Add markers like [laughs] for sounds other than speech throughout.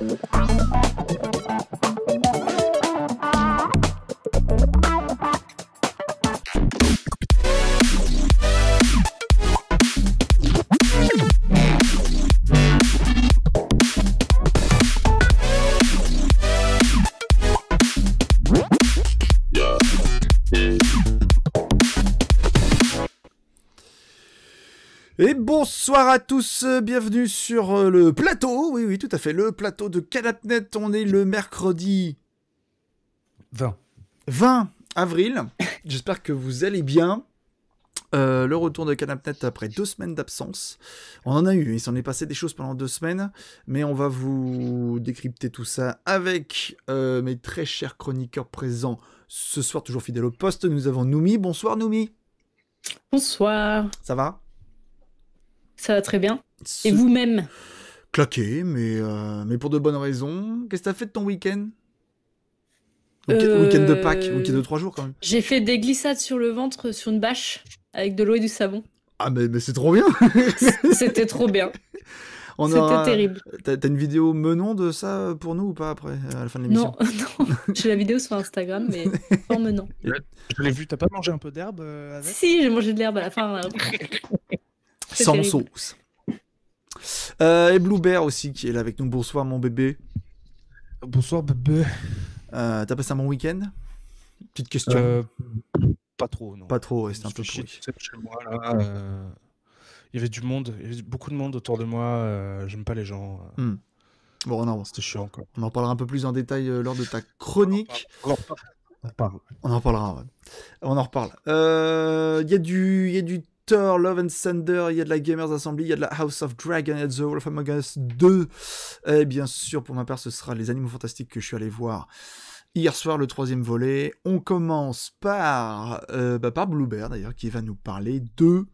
Thank you. Bonsoir à tous, euh, bienvenue sur euh, le plateau, oui oui tout à fait, le plateau de Canapnet, on est le mercredi 20. 20 avril, j'espère que vous allez bien. Euh, le retour de Canapnet après deux semaines d'absence. On en a eu, il s'en est passé des choses pendant deux semaines, mais on va vous décrypter tout ça avec mes très chers chroniqueurs présents ce soir, toujours fidèle au poste. Nous avons Noumi. Bonsoir Noumi. Bonsoir. Ça va ça va très bien. Et vous-même Claqué, mais, euh, mais pour de bonnes raisons. Qu'est-ce que t'as fait de ton week-end euh, Week-end de Pâques, week-end de trois jours quand même. J'ai fait des glissades sur le ventre sur une bâche avec de l'eau et du savon. Ah mais, c'est trop bien [laughs] C'était trop bien. C'était terrible. T'as une vidéo menant de ça pour nous ou pas après, à la fin de l'émission Non, [laughs] non. j'ai la vidéo sur Instagram, mais pas en menant. Je l'ai vu, t'as pas mangé un peu d'herbe euh, Si, j'ai mangé de l'herbe à la fin. [laughs] sans sauce. Euh, et Bluebert aussi qui est là avec nous. Bonsoir mon bébé. Bonsoir bébé. Euh, t'as passé un bon week-end Petite question. Euh, pas trop, non. Pas trop, un peu Il y avait du monde, beaucoup de monde autour de moi. J'aime pas les gens. Hmm. Bon, non, c'était chiant. On en parlera un peu plus en détail lors de ta chronique. On en parle. On en parlera. On en reparle. Il y, y a du Love and Thunder, il y a de la Gamers Assembly, il y a de la House of Dragon, il y a de The Wolf of Among Us 2. Et bien sûr, pour ma part, ce sera les animaux fantastiques que je suis allé voir hier soir le troisième volet. On commence par, euh, bah, par d'ailleurs qui va nous parler de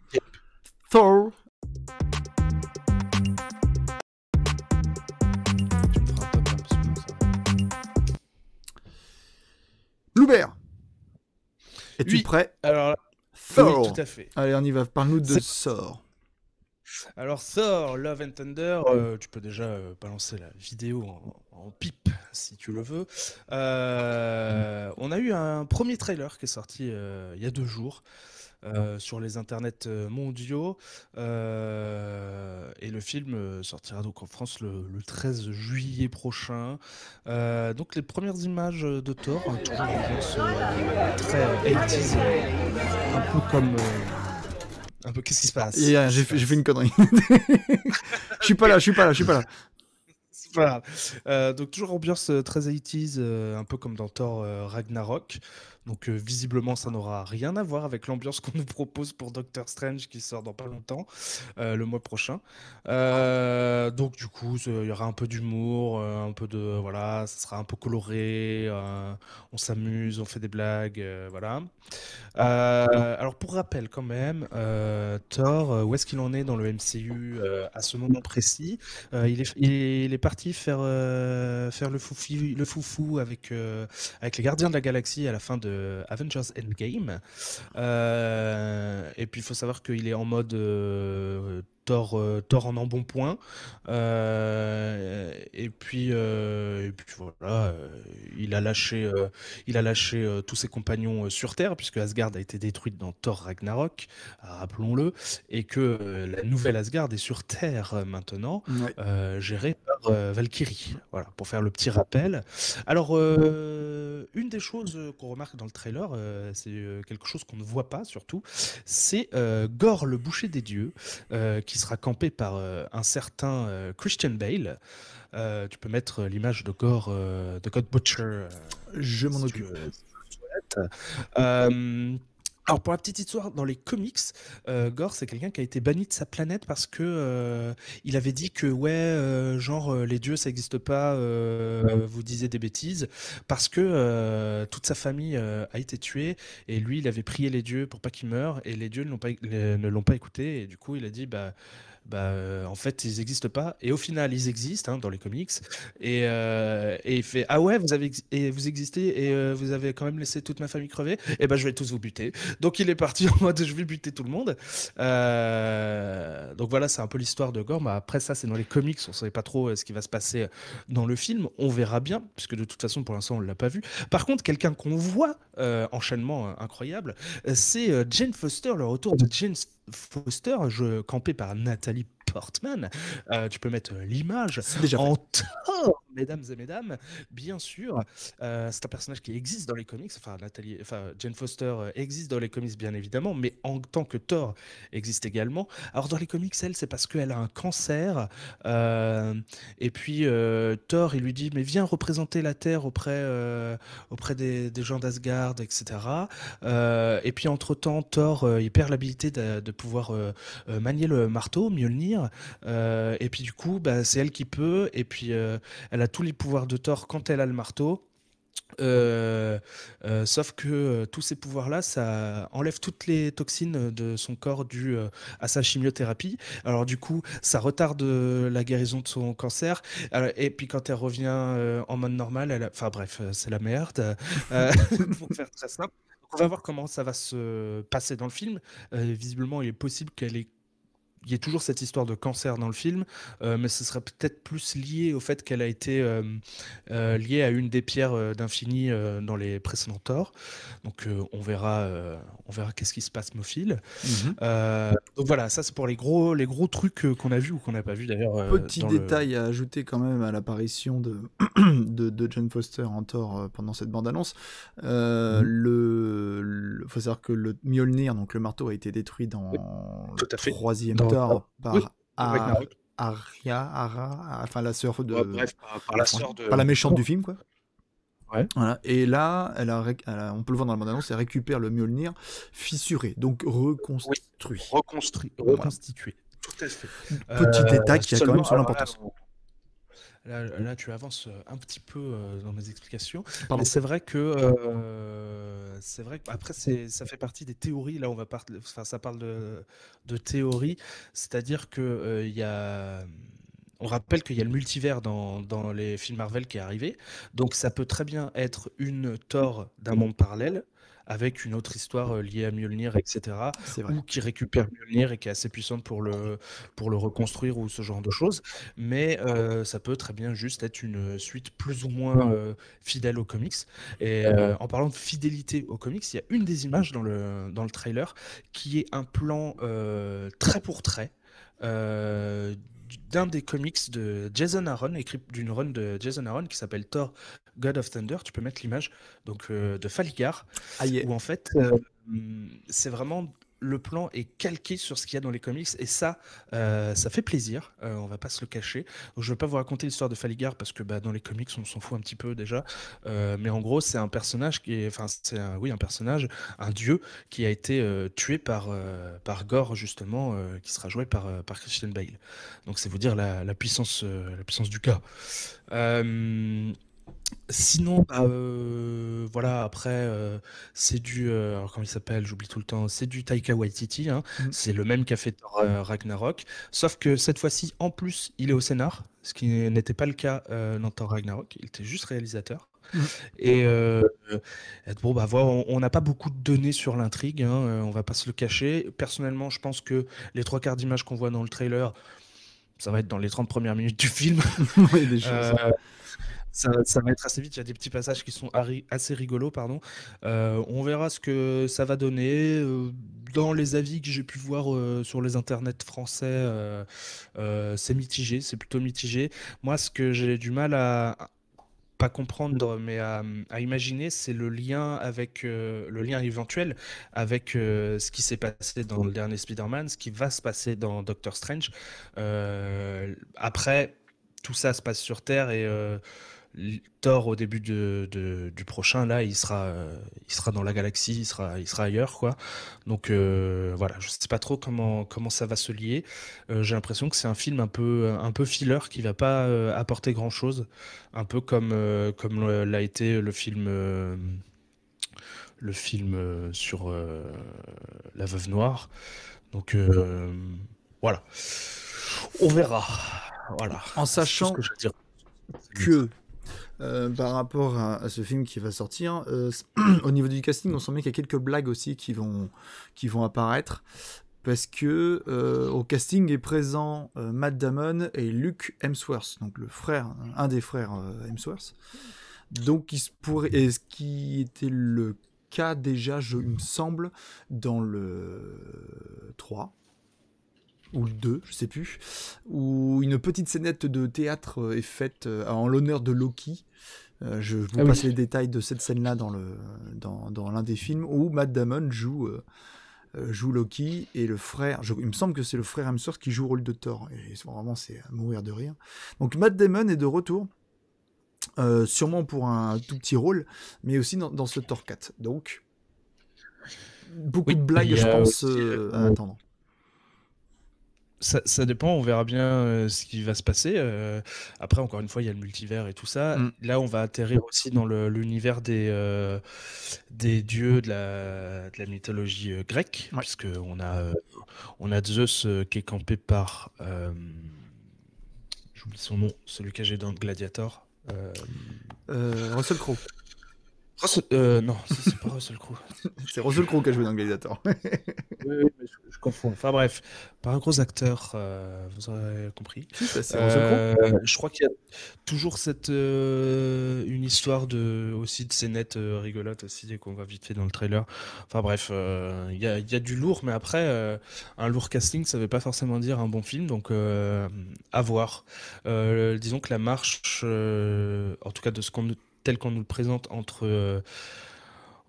Thor. Bluebird, es-tu prêt Alors tout à fait. Allez, on y va. Parle-nous de Sort. Alors Thor, Love and Thunder, euh, tu peux déjà euh, balancer la vidéo en, pipe si tu le veux. Euh, on a eu un premier trailer qui est sorti il y a deux jours. Euh, sur les internets euh, mondiaux. Euh, et le film sortira donc en France le, 13 juillet prochain. donc les premières images de Thor, hein, toujours une très 80's, un peu comme un peu qu'est-ce qui se passe J'ai fait, une connerie. [laughs] Je suis pas là, je suis pas là, je suis pas là. donc toujours ambiance très 80 un peu comme dans Thor Ragnarok. Donc euh, visiblement, ça n'aura rien à voir avec l'ambiance qu'on [laughs] nous propose pour Doctor Strange qui sort dans pas longtemps, euh, le mois prochain. Euh, donc du coup, il y aura un peu d'humour, un peu de voilà, ça sera un peu coloré, on s'amuse, on fait des blagues, voilà. alors pour rappel quand même, Thor, où est-ce qu'il en est dans le MCU à ce moment précis il est, il, est, parti faire faire le foufou, le foufou avec avec les Gardiens de la Galaxie à la fin de euh, Avengers Endgame. Euh, et puis il faut savoir qu'il est en mode euh, Thor, euh, en embonpoint. Euh, et puis, euh, et puis voilà, il a lâché, il a lâché tous ses compagnons sur Terre, puisque Asgard a été détruite dans Thor Ragnarok, rappelons-le, et que la nouvelle Asgard est sur Terre maintenant, gérée par Valkyrie. Voilà, pour faire le petit rappel. Alors, une des choses qu'on remarque dans le trailer, c'est quelque chose qu'on ne voit pas surtout, c'est Gore, le boucher des dieux, qui sera campé par euh, un certain euh, Christian Bale. Euh, tu peux mettre l'image de Gore, de God Butcher. Je m'en occupe. Alors pour la petite histoire, dans les comics, euh, Gore c'est quelqu'un qui a été banni de sa planète parce que euh, il avait dit que ouais, euh, genre les dieux ça n'existe pas, vous disiez des bêtises, parce que toute sa famille a été tuée et lui il avait prié les dieux pour pas qu'il meure et les dieux pas, ne l'ont pas écouté et du coup il a dit bah bah, euh, en fait, ils n'existent pas. Et au final, ils existent hein, dans les comics. Euh, et, il fait Ah ouais, vous, avez et vous existez et euh, vous avez quand même laissé toute ma famille crever. Et eh ben, je vais tous vous buter. Donc, il est parti [laughs] en mode Je vais buter tout le monde. donc, voilà, c'est un peu l'histoire de Gorm. Bah, après, ça, c'est dans les comics. On ne savait pas trop ce qui va se passer dans le film. On verra bien, puisque de toute façon, pour l'instant, on ne l'a pas vu. Par contre, quelqu'un qu'on voit, enchaînement incroyable, c'est Jane Foster, le retour de Jane Foster, je, campé par Nathalie Portman. Euh, tu peux mettre euh, l'image en [laughs] mesdames et mesdames, bien sûr, euh, c'est un personnage qui existe dans les comics. Enfin, Nathalie, enfin, Jane Foster euh, existe dans les comics, bien évidemment, mais en tant que Thor existe également. Alors, dans les comics, elle, c'est parce qu'elle a un cancer. Euh, et puis, Thor, il lui dit Mais viens représenter la Terre auprès, auprès des, gens d'Asgard, etc. et puis, entre-temps, Thor, il perd l'habilité de, pouvoir manier le marteau, mieux le Mjolnir. et puis, du coup, bah, c'est elle qui peut. Et puis, elle a tous les pouvoirs de Thor quand elle a le marteau. Euh, euh, sauf que euh, tous ces pouvoirs-là, ça enlève toutes les toxines de son corps dues à sa chimiothérapie. Alors du coup, ça retarde la guérison de son cancer. et puis quand elle revient en mode normal, elle enfin bref, c'est la merde. [laughs] faire très on va voir comment ça va se passer dans le film. visiblement, il est possible qu'elle ait il y a toujours cette histoire de cancer dans le film, euh, mais ce serait peut-être plus lié au fait qu'elle a été euh, euh, liée à une des pierres d'infini dans les précédents Thor. Donc on verra, on verra qu'est-ce qui se passe, Mofil. Mhm. donc voilà, ça c'est pour les gros, les gros trucs qu'on a vus ou qu'on n'a pas vu d'ailleurs. Petit détail à ajouter quand même à l'apparition de, [clears throat] de, John Foster en Thor pendant cette bande-annonce. il mhm. le, faut savoir que le Mjolnir, donc le marteau, a été détruit dans Tout à fait. troisième Thor par Aria, Ara, enfin la sœur de. bref, par, la sœur de. Par la méchante du film, quoi. Ouais. Voilà. Et là, elle a, on peut le voir dans la bande-annonce, elle récupère le Mjolnir fissuré, donc reconstruit. reconstruit, reconstitué. Tout à Petit euh, détail qui a quand même son importance. Là, tu avances euh, un petit peu euh, dans mes explications. Mais c'est vrai que euh, c'est vrai. après, c'est ça fait partie des théories. Là, on va parler. Enfin, ça parle de, de théorie, c'est-à-dire que il y a on rappelle qu'il y a le multivers dans, dans, les films Marvel qui est arrivé. Donc ça peut très bien être une Thor d'un monde parallèle avec une autre histoire euh, liée à Mjolnir, etc. Ou qui récupère Mjolnir et qui est assez puissante pour le, pour le reconstruire ou ce genre de choses. Mais euh, ça peut très bien juste être une suite plus ou moins mmh. euh, fidèle aux comics. Et en parlant de fidélité aux comics, il y a une des images dans le, dans le trailer qui est un plan très pour trait d'un des comics de Jason Aaron, écrit d'une run de Jason Aaron qui s'appelle Thor God of Thunder. Tu peux mettre l'image donc euh, de Faligar, ah, où en fait euh. Euh, c'est vraiment le plan est calqué sur ce qu'il y a dans les comics et ça, euh, ça fait plaisir. Euh, on va pas se le cacher. je vais pas vous raconter l'histoire de Faligar parce que bah, dans les comics on s'en fout un petit peu déjà. Euh, mais en gros, c'est un personnage qui enfin c'est un, oui un personnage, un dieu qui a été euh, tué par par Gore justement, qui sera joué par par Christian Bale. Donc c'est vous dire la, puissance la puissance du cas. Sinon, bah, euh, voilà, après, euh, c'est du. Euh, comment il s'appelle J'oublie tout le temps. C'est du Taika Waititi. Hein. Mhm. C'est le même café fait Ragnarok. Sauf que cette fois-ci, en plus, il est au scénar, ce qui n'était pas le cas dans Ragnarok. Il était juste réalisateur. Mhm. Et bon, bah, on n'a pas beaucoup de données sur l'intrigue, hein, on va pas se le cacher. Personnellement, je pense que les trois quarts d'image qu'on voit dans le trailer, ça va être dans les 30 premières minutes du film. [laughs] ça, va être assez vite. Il y a des petits passages qui sont assez rigolos, pardon. Euh, on verra ce que ça va donner. Euh, dans les avis que j'ai pu voir euh, sur les internets français, c'est mitigé, c'est plutôt mitigé. Moi, ce que j'ai du mal à pas comprendre, mais à, imaginer, c'est le lien avec le lien éventuel avec ce qui s'est passé dans le dernier Spider-Man, ce qui va se passer dans Doctor Strange. après, tout ça se passe sur Terre et Thor au début du prochain, là, il sera, euh, il sera dans la galaxie, il sera, il sera ailleurs, quoi. Donc euh, voilà, je sais pas trop comment, comment ça va se lier. Euh, j'ai l'impression que c'est un film un peu, un peu filler qui va pas apporter grand chose, un peu comme, comme l'a été le film. le film sur la veuve noire. Donc voilà. On verra. Voilà. En sachant que euh, par rapport à, ce film qui va sortir. Euh, [clears throat] au niveau du casting, on sent bien qu'il y a quelques blagues aussi qui vont, qui vont apparaître. Parce que euh, au casting est présent Matt Damon et Luke Hemsworth, donc le frère, un des frères Hemsworth. Donc se pourrait, ce qui était le cas déjà, je, me semble, dans le 3, ou le 2, je sais plus, où une petite scénette de théâtre euh, est faite euh, en l'honneur de Loki. Euh, je vous ah passe les détails de cette scène-là dans le dans, l'un des films où Matt Damon joue joue Loki et le frère. il me semble que c'est le frère Hemsworth qui joue le rôle de Thor. Et vraiment, c'est à mourir de rire. Donc Matt Damon est de retour. sûrement pour un tout petit rôle, mais aussi dans, ce Thor 4. Donc, beaucoup de blagues, je pense, à attendre ça, dépend, on verra bien euh, ce qui va se passer. Euh. après, encore une fois, il y a le multivers et tout ça. Mm. Là, on va atterrir aussi dans l'univers euh, des, dieux de la, mythologie grecque, puisqu'on on a, a Zeus qui est campé par, j'oublie son nom, celui que j'ai dans le Gladiator. Russell Crowe. Euh, non, c'est pas Russell Crowe. [laughs] c'est Russell Crowe qui a joué dans Gladiator. oui, je, confonds. Enfin bref, pas un gros acteur, euh, vous aurez compris. Euh, je crois qu'il y a toujours cette une histoire de aussi de scénettes rigolotes aussi qu'on va vite fait dans le trailer. Enfin bref, il y a, y, a du lourd, mais après un lourd casting, ça ne veut pas forcément dire un bon film, donc à voir. disons que la marche, en tout cas de ce qu'on tel qu'on nous le présente entre euh,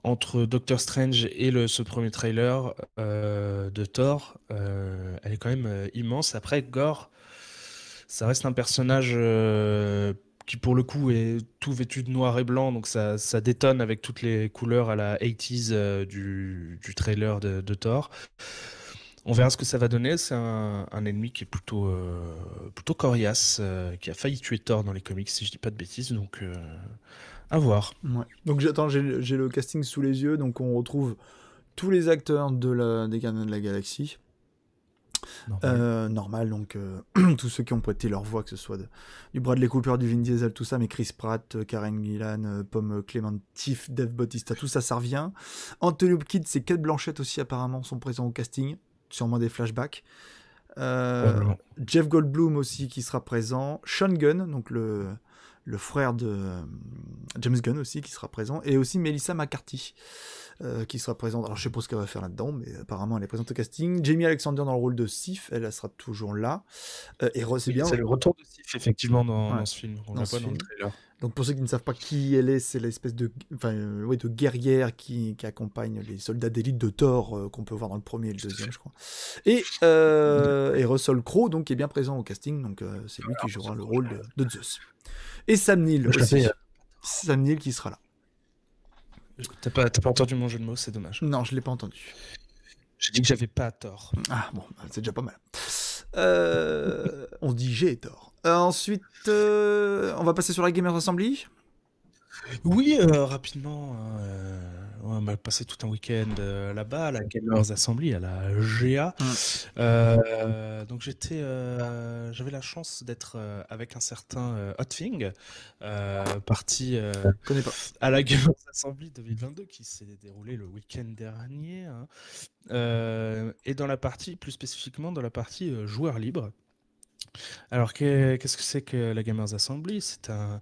entre Doctor Strange et le, ce premier trailer euh, de Thor, euh, elle est quand même immense. Après, Gore, ça reste un personnage qui, pour le coup, est tout vêtu de noir et blanc, donc ça, ça détonne avec toutes les couleurs à la 80s du, trailer de Thor. On verra ce que ça va donner. C'est un, ennemi qui est plutôt, euh, plutôt coriace, euh, qui a failli tuer Thor dans les comics, si je dis pas de bêtises. Donc, euh, à voir. Donc, j'attends, j'ai le casting sous les yeux. Donc, on retrouve tous les acteurs de la, des Gardiens de la Galaxie. Normal. donc [clears throat] tous ceux qui ont prêté leur voix, que ce soit de, du Bradley Cooper, du Vin Diesel, tout ça, mais Chris Pratt, Karen Gillan, Pomme Clémentif, Dev, Bautista, tout ça, ça revient. Anthony Hopkins et Kate Blanchett aussi apparemment sont présents au casting sûrement des flashbacks. Euh, Jeff Goldblum aussi qui sera présent. Sean Gunn, donc le, le frère de euh, James Gunn aussi qui sera présent. Et aussi Melissa McCarthy euh, qui sera présente. Alors je sais pas ce qu'elle va faire là-dedans, mais apparemment elle est présente au casting. Jamie Alexander dans le rôle de Sif, elle, sera toujours là. et c'est bien. C'est le retour de Sif effectivement dans, ce film. On l'a pas donc pour ceux qui ne savent pas qui elle est, c'est l'espèce de, enfin, euh, de guerrière qui, accompagne les soldats d'élite de Thor euh, qu'on peut voir dans le premier et le deuxième, je crois. Et, euh, et Russell Crowe donc est bien présent au casting, donc c'est lui qui jouera le rôle de, Zeus. Et Sam Neill aussi. Sam qui sera là. T'as pas, pas entendu mon jeu de mots, c'est dommage. Non, je l'ai pas entendu. J'ai dit que j'avais pas tort. Ah bon, bah, c'est déjà pas mal. on dit j'ai tort. Euh, ensuite, euh, on va passer sur la Gamers Assembly. Oui, euh, rapidement. on m'a passé tout un week-end là-bas, à la Gamers Assembly, à la GA. Mm. donc j'étais, j'avais la chance d'être avec un certain Hotfing, parti à la Gamers Assembly 2022 qui s'est déroulé le week-end dernier. Hein. et dans la partie, plus spécifiquement dans la partie joueur libre. Alors, qu'est-ce que c'est que la Gamers Assembly? C'est un,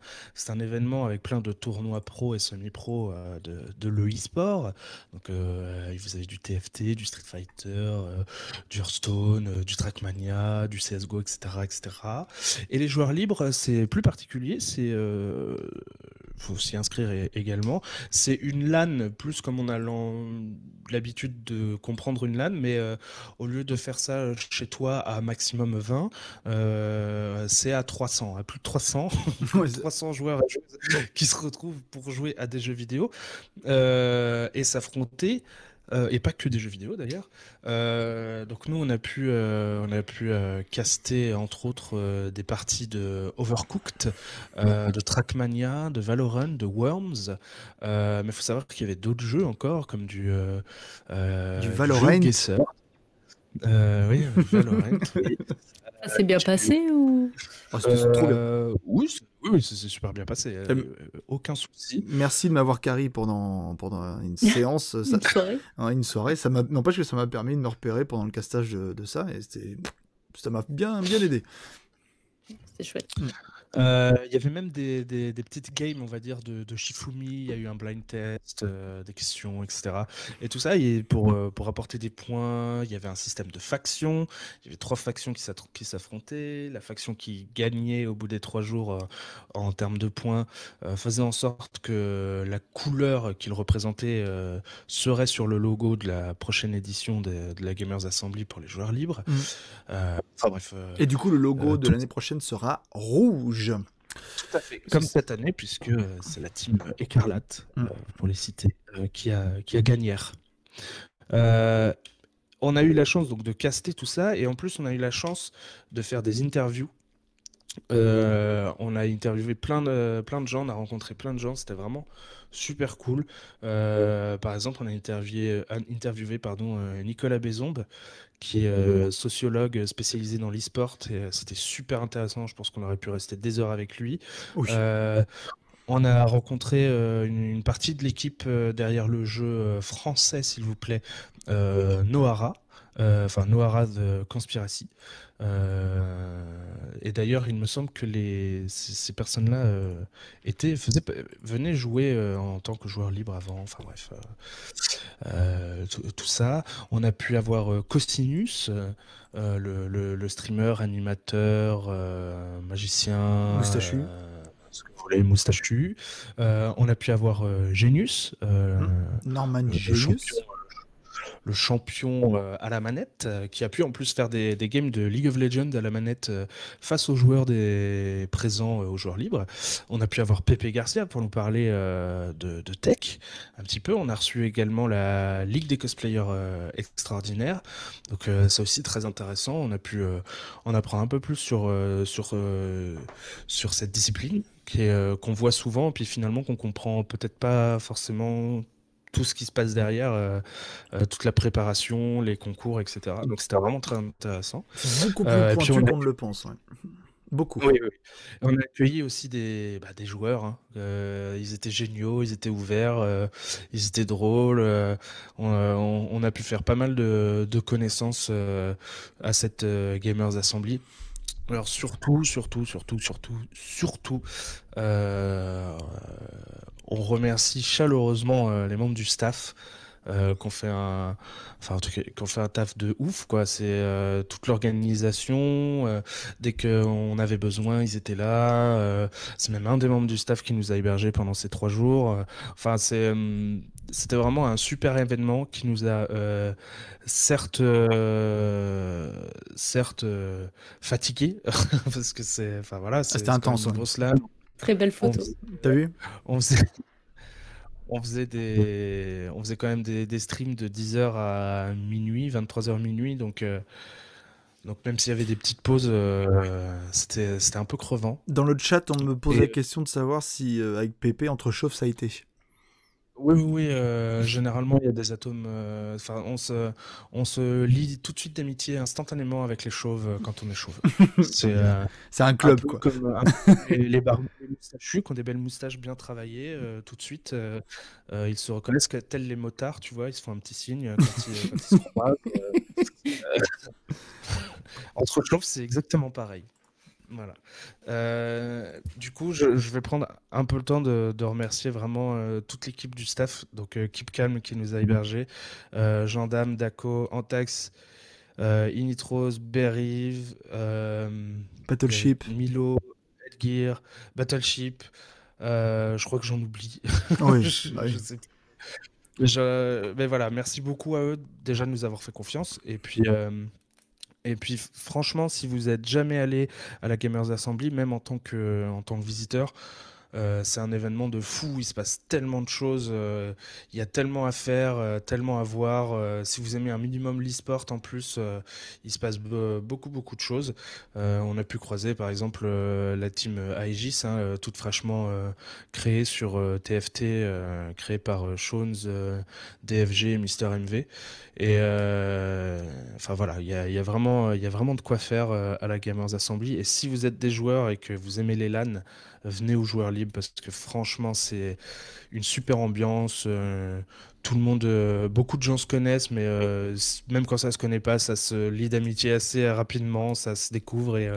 un événement avec plein de tournois pro et semi-pro euh, de, l'e-sport. Donc, vous euh, avez du TFT, du Street Fighter, euh, du Hearthstone, du Trackmania, du CSGO, etc., etc. Et les joueurs libres, c'est plus particulier. C'est, faut s'y inscrire également. C'est une LAN, plus comme on a l'habitude de comprendre une LAN, mais euh, au lieu de faire ça chez toi à maximum 20, euh, c'est à 300, à plus de 300, 300 [laughs] [laughs] joueurs qui se retrouvent pour jouer à des jeux vidéo euh, et s'affronter euh, et pas que des jeux vidéo d'ailleurs. Euh, donc nous, on a pu, euh, on a pu caster entre autres des parties de Overcooked, de Trackmania, de Valorant, de Worms. mais il faut savoir qu'il y avait d'autres jeux encore, comme du, du Valorant. Du oui, Valorant. [laughs] Ça s'est bien euh, passé ou oh, euh, Oui, oui, c'est super bien passé. Euh, aucun souci. Merci de m'avoir carré pendant, pendant une séance. [laughs] Ça, une soirée. [laughs] une soirée. Ça n'empêche que ça m'a permis de me repérer pendant le castage de, ça. Et ça m'a bien, bien aidé. C'était chouette. Mm. Euh, il y avait même des, petites games, on va dire, de, de Shifumi. Il y a eu un blind test, euh, des questions, etc. Et tout ça, pour, euh, pour apporter des points, il y avait un système de factions. Il y avait trois factions qui s'affrontaient. La faction qui gagnait au bout des trois jours en termes de points faisait en sorte que la couleur qu'il représentait serait sur le logo de la prochaine édition de, la Gamers Assembly pour les joueurs libres. Mmh. enfin bref. et du coup, le logo de l'année prochaine sera rouge fait. Comme cette année, puisque euh, c'est la team écarlate, mm. euh, pour les citer, euh, qui, a, qui a gagné. on a eu la chance donc de caster tout ça et en plus on a eu la chance de faire des interviews euh, on a interviewé plein de, plein de gens, on a rencontré plein de gens, c'était vraiment super cool. Euh, par exemple, on a interviewé, euh, Nicolas Bézombe, qui est sociologue spécialisé dans l'e-sport, et c'était super intéressant, je pense qu'on aurait pu rester des heures avec lui. On a rencontré une, partie de l'équipe derrière le jeu français, s'il vous plaît, Noara, euh, enfin Noara Conspiracy. Euh, et d'ailleurs, il me semble que les, ces, personnes-là euh, étaient, venaient jouer en tant que joueurs libres avant, enfin bref, tout ça. On a pu avoir Costinus. le, streamer, animateur, magicien. Moustachu. que on a pu avoir Genius. Hum. Norman Genius le champion euh, à la manette, euh, qui a pu en plus faire des, des, games de League of Legends à la manette euh, face aux joueurs des... présents aux joueurs libres. On a pu avoir Pepe Garcia pour nous parler de, de, tech un petit peu. On a reçu également la Ligue des cosplayers Extraordinaire, Donc ça aussi très intéressant. On a pu en apprendre un peu plus sur, sur, sur cette discipline qu'on voit souvent, puis finalement qu'on comprend peut-être pas forcément tout ce qui se passe derrière, euh, euh, toute la préparation, les concours, etc. Donc c'était vraiment très intéressant. Beaucoup plus euh, pointu qu'on ne le pense. Beaucoup. Oui, On a accueilli aussi des, bah, des joueurs. Hein. ils étaient géniaux, ils étaient ouverts, ils étaient drôles. On, a pu faire pas mal de, de connaissances à cette Gamers Assembly. Alors surtout, surtout, surtout, surtout, surtout, euh, on remercie chaleureusement euh, les membres du staff euh, qu'on fait un, enfin, qu'on fait un taf de ouf quoi. C'est euh, toute l'organisation. dès qu'on avait besoin, ils étaient là. c'est même un des membres du staff qui nous a hébergés pendant ces trois jours. Enfin, c'est hum, c'était vraiment un super événement qui nous a euh, certes, euh, certes euh, fatigués, [laughs] parce que c'est, enfin voilà, ah, c'était intense. Très belle photo. T'as vu On faisait. des on faisait quand même des, streams de 10h à minuit 23h minuit donc donc même s'il y avait des petites pauses c'était un peu crevant dans le chat on me pose la question de savoir si avec Pépé entre chauffe ça a été oui, oui, euh, généralement, il y a des atomes. Euh, on, se, on lie tout de suite d'amitié instantanément avec les chauves euh, quand on est chauve. [laughs] C'est un club, quoi. les, barbus ont des belles moustaches bien travaillées. tout de suite, ils se reconnaissent que- tels les motards, tu vois, ils se font un petit signe quand ils, [laughs] [laughs] Entre chauves, c'est exactement pareil. Voilà. Euh, du coup, je, vais prendre un peu le temps de, remercier vraiment euh, toute l'équipe du staff, donc euh, Keep Calm qui nous a hébergés, Gendarme, Daco, Antax, Initros, Berive, Battleship, Milo, Edgear, Battleship, je crois que j'en oublie. Ah [laughs] ah oui, je, sais mais voilà, merci beaucoup à eux déjà de nous avoir fait confiance. Et puis. Et puis, franchement, si vous êtes jamais allé à la Gamers Assembly, même en tant que, en tant que visiteur, euh, c'est un événement de fou, il se passe tellement de choses, euh, il y a tellement à faire, euh, tellement à voir. si vous aimez un minimum l'e-sport en plus, il se passe beaucoup beaucoup de choses. on a pu croiser par exemple la team Aegis, hein, toute fraîchement créée sur TFT, créée par Shones, DFG, Mister MV. Et enfin voilà, il y a, y a, vraiment, il y a vraiment de quoi faire à la Gamers Assembly. Et si vous êtes des joueurs et que vous aimez les LAN, venez aux joueurs libres parce que franchement, c'est une super ambiance. Euh, tout le monde, euh, beaucoup de gens se connaissent, mais euh, même quand ça se connaît pas, ça se lie d'amitié assez rapidement, ça se découvre et,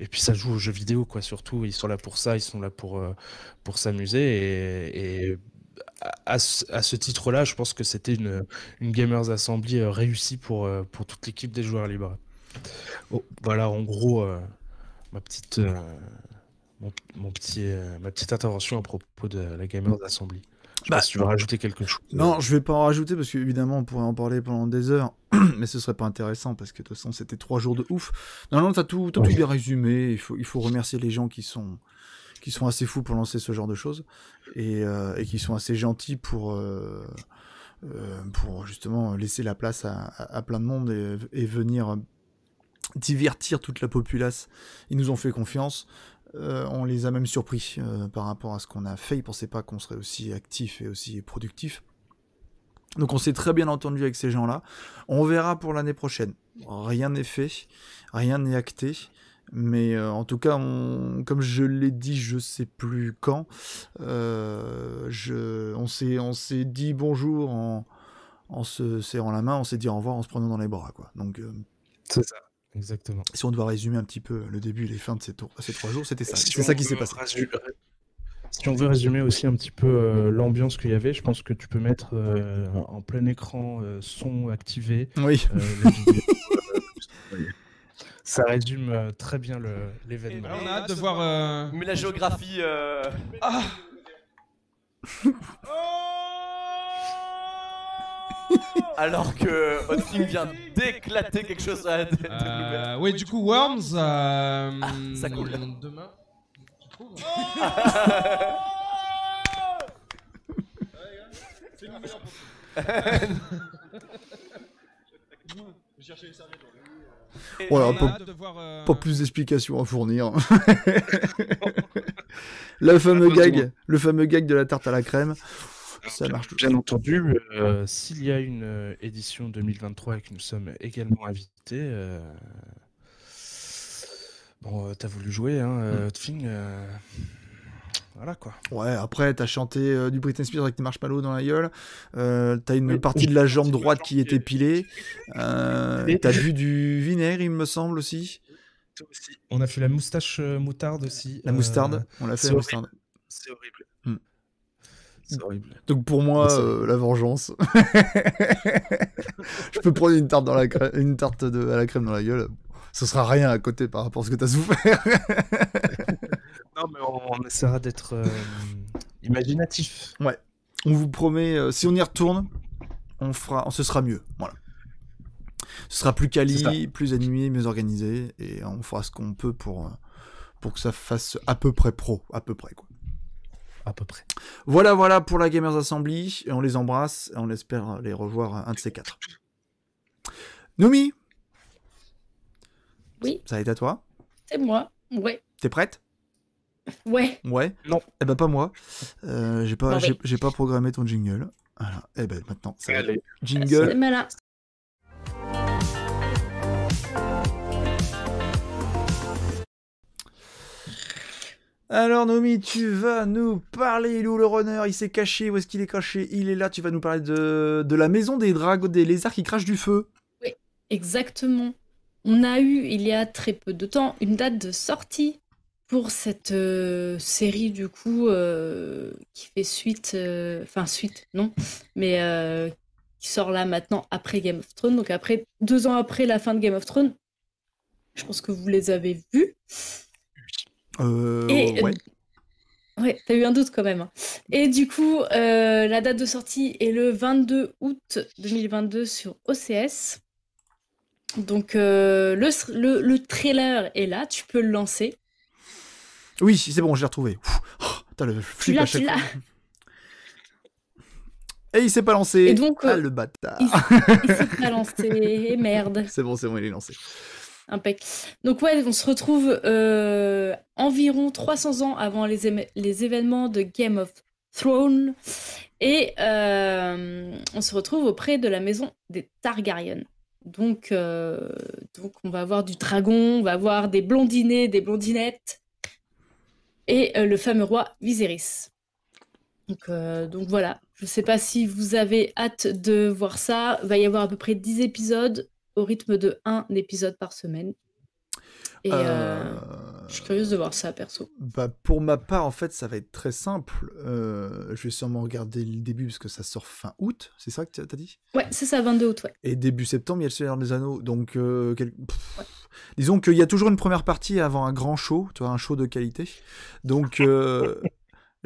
et puis ça joue aux jeux vidéo, quoi. Surtout, ils sont là pour ça, ils sont là pour, pour s'amuser et, à, ce titre-là, je pense que c'était une, une, Gamers Assembly réussie pour, pour toute l'équipe des joueurs libres. Oh, voilà, en gros, ma petite mon, petit, euh, ma petite intervention à propos de la Gamers Assembly. bah, tu veux rajouter quelque chose. Non, je vais pas en rajouter parce qu'évidemment, on pourrait en parler pendant des heures, [clears throat] mais ce serait pas intéressant parce que de toute façon, c'était trois jours de ouf. Non, non, tu tout, as tout bien résumé. Il faut, il faut remercier les gens qui sont, qui sont assez fous pour lancer ce genre de choses et, euh, qui sont assez gentils pour. Euh, pour justement laisser la place à, plein de monde et venir divertir toute la populace. Ils nous ont fait confiance. Euh, on les a même surpris euh, par rapport à ce qu'on a fait. Ils pensaient pas qu'on serait aussi actif et aussi productif. Donc on s'est très bien entendu avec ces gens-là. On verra pour l'année prochaine. Rien n'est fait, rien n'est acté. Mais euh, en tout cas, comme je l'ai dit, je sais plus quand, je, on s'est dit bonjour en, se serrant la main, on s'est dit au revoir en se prenant dans les bras. C'est ça. Exactement. Si on doit résumer un petit peu le début et les fins de ces, ces trois jours, c'était ça. c'est ça qui s'est passé. si on veut résumer aussi un petit peu euh, l'ambiance qu'il y avait, je pense que tu peux mettre euh, en plein écran euh, son activé. Oui. ça résume très bien l'événement. On a hâte de voir. Mais la géographie. Ah [laughs] oh alors que Hotfing vient d'éclater quelque chose à la tête. Euh, ouais, du coup, Worms. Euh, ah, ça coule. Euh, demain. Oh C'est [laughs] Je euh. Voilà, pas, pas, euh, plus d'explications à fournir. [laughs] le fameux gag, le fameux gag de la tarte à la crème ça marche. Bien entendu, euh, s'il y a une euh, édition 2023 et que nous sommes également invités, euh, bon, t'as voulu jouer, hein, mm. Voilà quoi. Ouais, après, t'as chanté du Britney Spears avec tes marshmallows dans la gueule. t'as une partie de la jambe droite qui était pilée. t'as vu du vinaigre, il me semble aussi. On a fait la moustache moutarde aussi. La moutarde, on l'a fait la moutarde. C'est horrible. Mmh. Donc pour moi, euh, la vengeance. [laughs] je peux prendre une tarte, dans la tarte à la crème dans la gueule. Ce sera rien à côté par rapport à ce que tu as souffert. non, mais on, essaiera d'être euh, imaginatif. Ouais. On vous promet, euh, si on y retourne, on fera, ce sera mieux. Voilà. Ce sera plus quali, plus animé, mieux organisé, et on fera ce qu'on peut pour, pour que ça fasse à peu près pro, à peu près quoi à peu près. Voilà, voilà pour la Gamers Assembly. Et on les embrasse. Et on espère les revoir un de ces quatre. Noumi Oui. Ça est à toi C'est moi. Ouais. T'es prête Ouais. Ouais Non. et eh ben, pas moi. Euh, j'ai pas, j'ai, pas programmé ton jingle. et Eh ben, maintenant, ça c'est Jingle. Alors Nomi, tu vas nous parler, il est où le runner Il s'est caché, où est-ce qu'il est caché Il est là, tu vas nous parler de, de la maison des dragons, des lézards qui crachent du feu. Oui, exactement. On a eu, il y a très peu de temps, une date de sortie pour cette euh, série du coup euh, qui fait suite, euh, enfin suite, non, mais qui sort là maintenant après Game of Thrones, donc après deux ans après la fin de Game of Thrones. Je pense que vous les avez vus. Euh, ouais. Ouais, t'as eu un doute quand même. Hein. Et du coup, euh, la date de sortie est le 22 août 2022 sur OCS. Donc euh, le, le, le, trailer est là, tu peux le lancer. Oui, c'est bon, j'ai retrouvé. Je oh, le Et il s'est pas lancé. Et donc, ah, le bâtard. Il, il s'est pas lancé. [laughs] merde. C'est bon, c'est bon, il est lancé. Donc ouais, on se retrouve euh, environ 300 ans avant les, les, événements de Game of Thrones et euh, on se retrouve auprès de la maison des Targaryen. Donc, euh, donc on va avoir du dragon, on va avoir des blondinets, des blondinettes et le fameux roi Viserys. Donc, donc voilà, je ne sais pas si vous avez hâte de voir ça. Il va y avoir à peu près 10 épisodes au rythme de un épisode par semaine. Et euh, je suis curieuse de voir ça perso. Bah, pour ma part, en fait, ça va être très simple. Euh, je vais sûrement regarder le début parce que ça sort fin août, c'est ça que tu as dit Ouais, c'est ça, 22 août, ouais. Et début septembre, il y a le Seigneur des Anneaux. Donc, euh, Disons qu'il y a toujours une première partie avant un grand show, tu vois, un show de qualité. Donc,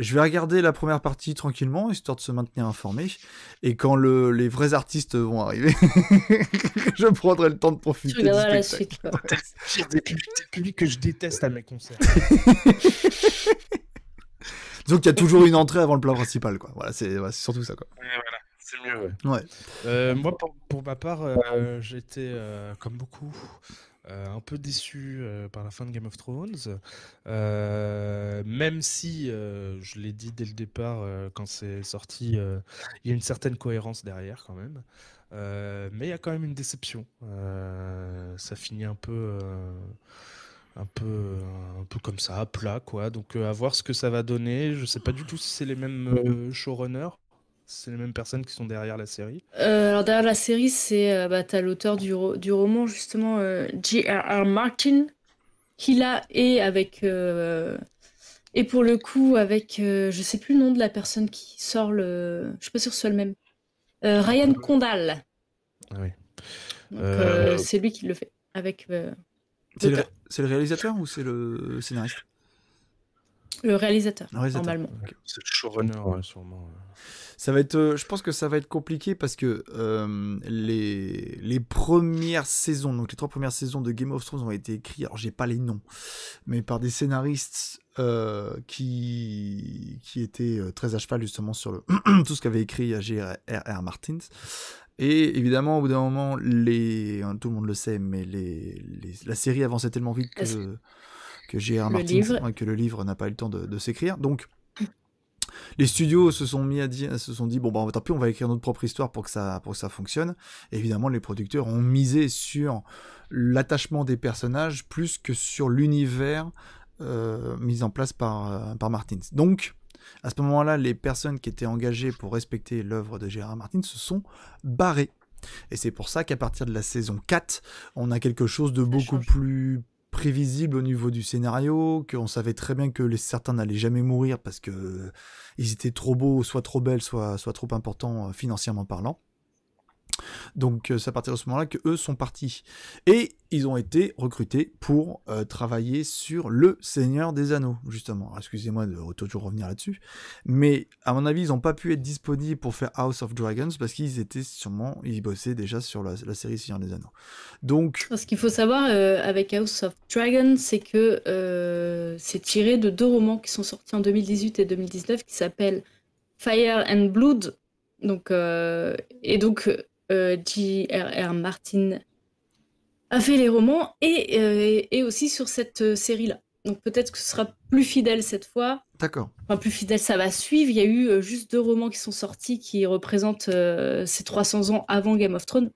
je vais regarder la première partie tranquillement, histoire de se maintenir informé. Et quand les vrais artistes vont arriver, [laughs] je prendrai le temps de profiter. Tu la suite. que je déteste à mes concerts. [laughs] Donc il y a toujours une entrée avant le plan principal, quoi. Voilà, c'est surtout ça, quoi. voilà. Mieux, ouais. Euh, moi, pour, ma part, euh, j'étais euh, comme beaucoup euh, un peu déçu euh, par la fin de Game of Thrones, euh, même si, je l'ai dit dès le départ, quand c'est sorti, il y a une certaine cohérence derrière quand même. mais il y a quand même une déception. ça finit un peu, un peu, un peu comme ça, à plat, quoi. Donc à voir ce que ça va donner. Je ne sais pas du tout si c'est les mêmes showrunners c'est les mêmes personnes qui sont derrière la série euh, Alors derrière la série, c'est euh, bah, l'auteur du, du, roman justement euh, J.R.R. Martin qui là est avec euh, et pour le coup avec je sais plus le nom de la personne qui sort le je suis pas sûre que le même Ryan Condal. Ah oui. c'est lui qui le fait avec. c'est le, le réalisateur ou c'est le scénariste le réalisateur, normalement. C'est le showrunner, sûrement. Ça va être, euh, je pense que ça va être compliqué parce que euh, les, les premières saisons, donc les trois premières saisons de Game of Thrones ont été écrites, alors j'ai pas les noms, mais par des scénaristes euh, qui, qui étaient très à cheval justement sur le [clears throat] tout ce qu'avait écrit J.R.R. Martins. Et évidemment, au bout d'un moment, les, hein, tout le monde le sait, mais les... la série avançait tellement vite que que J.R. Martin, que le livre n'a pas eu le temps de, s'écrire. Donc, les studios se sont mis à dire, se sont dit bon bah tant pis, on va écrire notre propre histoire pour que ça, pour ça fonctionne. évidemment, les producteurs ont misé sur l'attachement des personnages plus que sur l'univers euh, mis en place par, euh, par Martins. Donc, à ce moment-là, les personnes qui étaient engagées pour respecter l'œuvre de Gérard Martin se sont barrées. Et c'est pour ça qu'à partir de la saison 4, on a quelque chose de beaucoup plus prévisible au niveau du scénario, qu'on savait très bien que certains n'allaient jamais mourir parce que euh, ils étaient trop beaux, soit trop belles, soit, soit trop importants euh, financièrement parlant. Donc euh, c'est à partir de ce moment-là que eux sont partis. Et ils ont été recrutés pour euh, travailler sur le Seigneur des Anneaux, justement. Excusez-moi de toujours revenir là-dessus. Mais à mon avis, ils n'ont pas pu être disponibles pour faire House of Dragons parce qu'ils étaient sûrement, ils bossaient déjà sur la, série Seigneur des Anneaux. Donc... Ce qu'il faut savoir euh, avec House of Dragons, c'est que c'est tiré de deux romans qui sont sortis en 2018 et 2019 qui s'appellent Fire and Blood. Donc, et donc euh, J.R.R. Martin a fait les romans et, euh, aussi sur cette euh, série-là. Donc peut-être que ce sera plus fidèle cette fois. D'accord. Enfin, plus fidèle, ça va suivre. Il y a eu juste deux romans qui sont sortis qui représentent ces 300 ans avant Game of Thrones.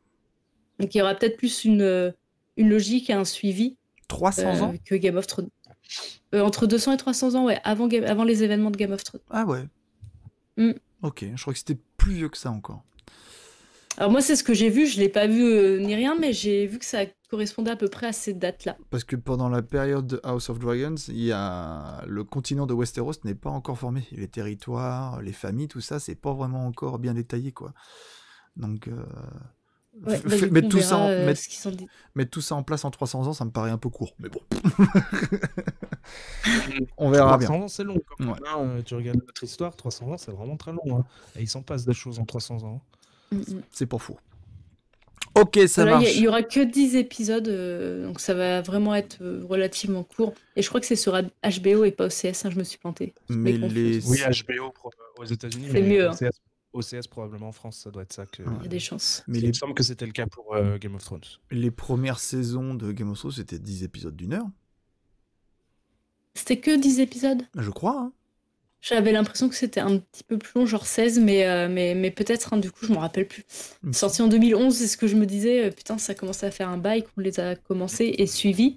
Donc il y aura peut-être plus une, une logique et un suivi. 300 ans Que Game of Thrones. entre 200 et 300 ans, ouais, avant, avant les événements de Game of Thrones. Ah ouais. Mm. Ok, je crois que c'était plus vieux que ça encore. Alors moi, c'est ce que j'ai vu, je l'ai pas vu euh, ni rien, mais j'ai vu que ça correspondait à peu près à cette dates-là. Parce que pendant la période de House of Dragons, il a... le continent de Westeros n'est pas encore formé. Les territoires, les familles, tout ça, c'est pas vraiment encore bien détaillé, quoi. Donc... mettre, tout ça en, place en 300 ans, ça me paraît un peu court, mais bon. [laughs] on verra bien. 300 ans, c'est long. Euh, tu regardes notre histoire, 300 ans, c'est vraiment très long. Hein. Et il s'en passe des choses en 300 ans. Mm, mm. C'est pas faux. Ok, ça marche. Il y, aura que 10 épisodes, euh, donc ça va vraiment être euh, relativement court. Et je crois que c'est sera HBO et pas OCS, hein, je me suis planté. Mais Oui, HBO euh, aux États-Unis, c'est mieux, hein. OCS, probablement en France, ça doit être ça. Que... Il y a des chances. Mais Il me semble que c'était le cas pour Game of Thrones. Les premières saisons de Game of Thrones, c'était 10 épisodes d'une heure. C'était que 10 épisodes Je crois. Hein. J'avais l'impression que c'était un petit peu plus long, genre 16, mais, euh, mais, mais peut-être, hein, du coup, je m'en rappelle plus. Mm. Sorti en 2011, c'est ce que je me disais, euh, putain, ça commençait à faire un bail qu'on les a commencés et suivis.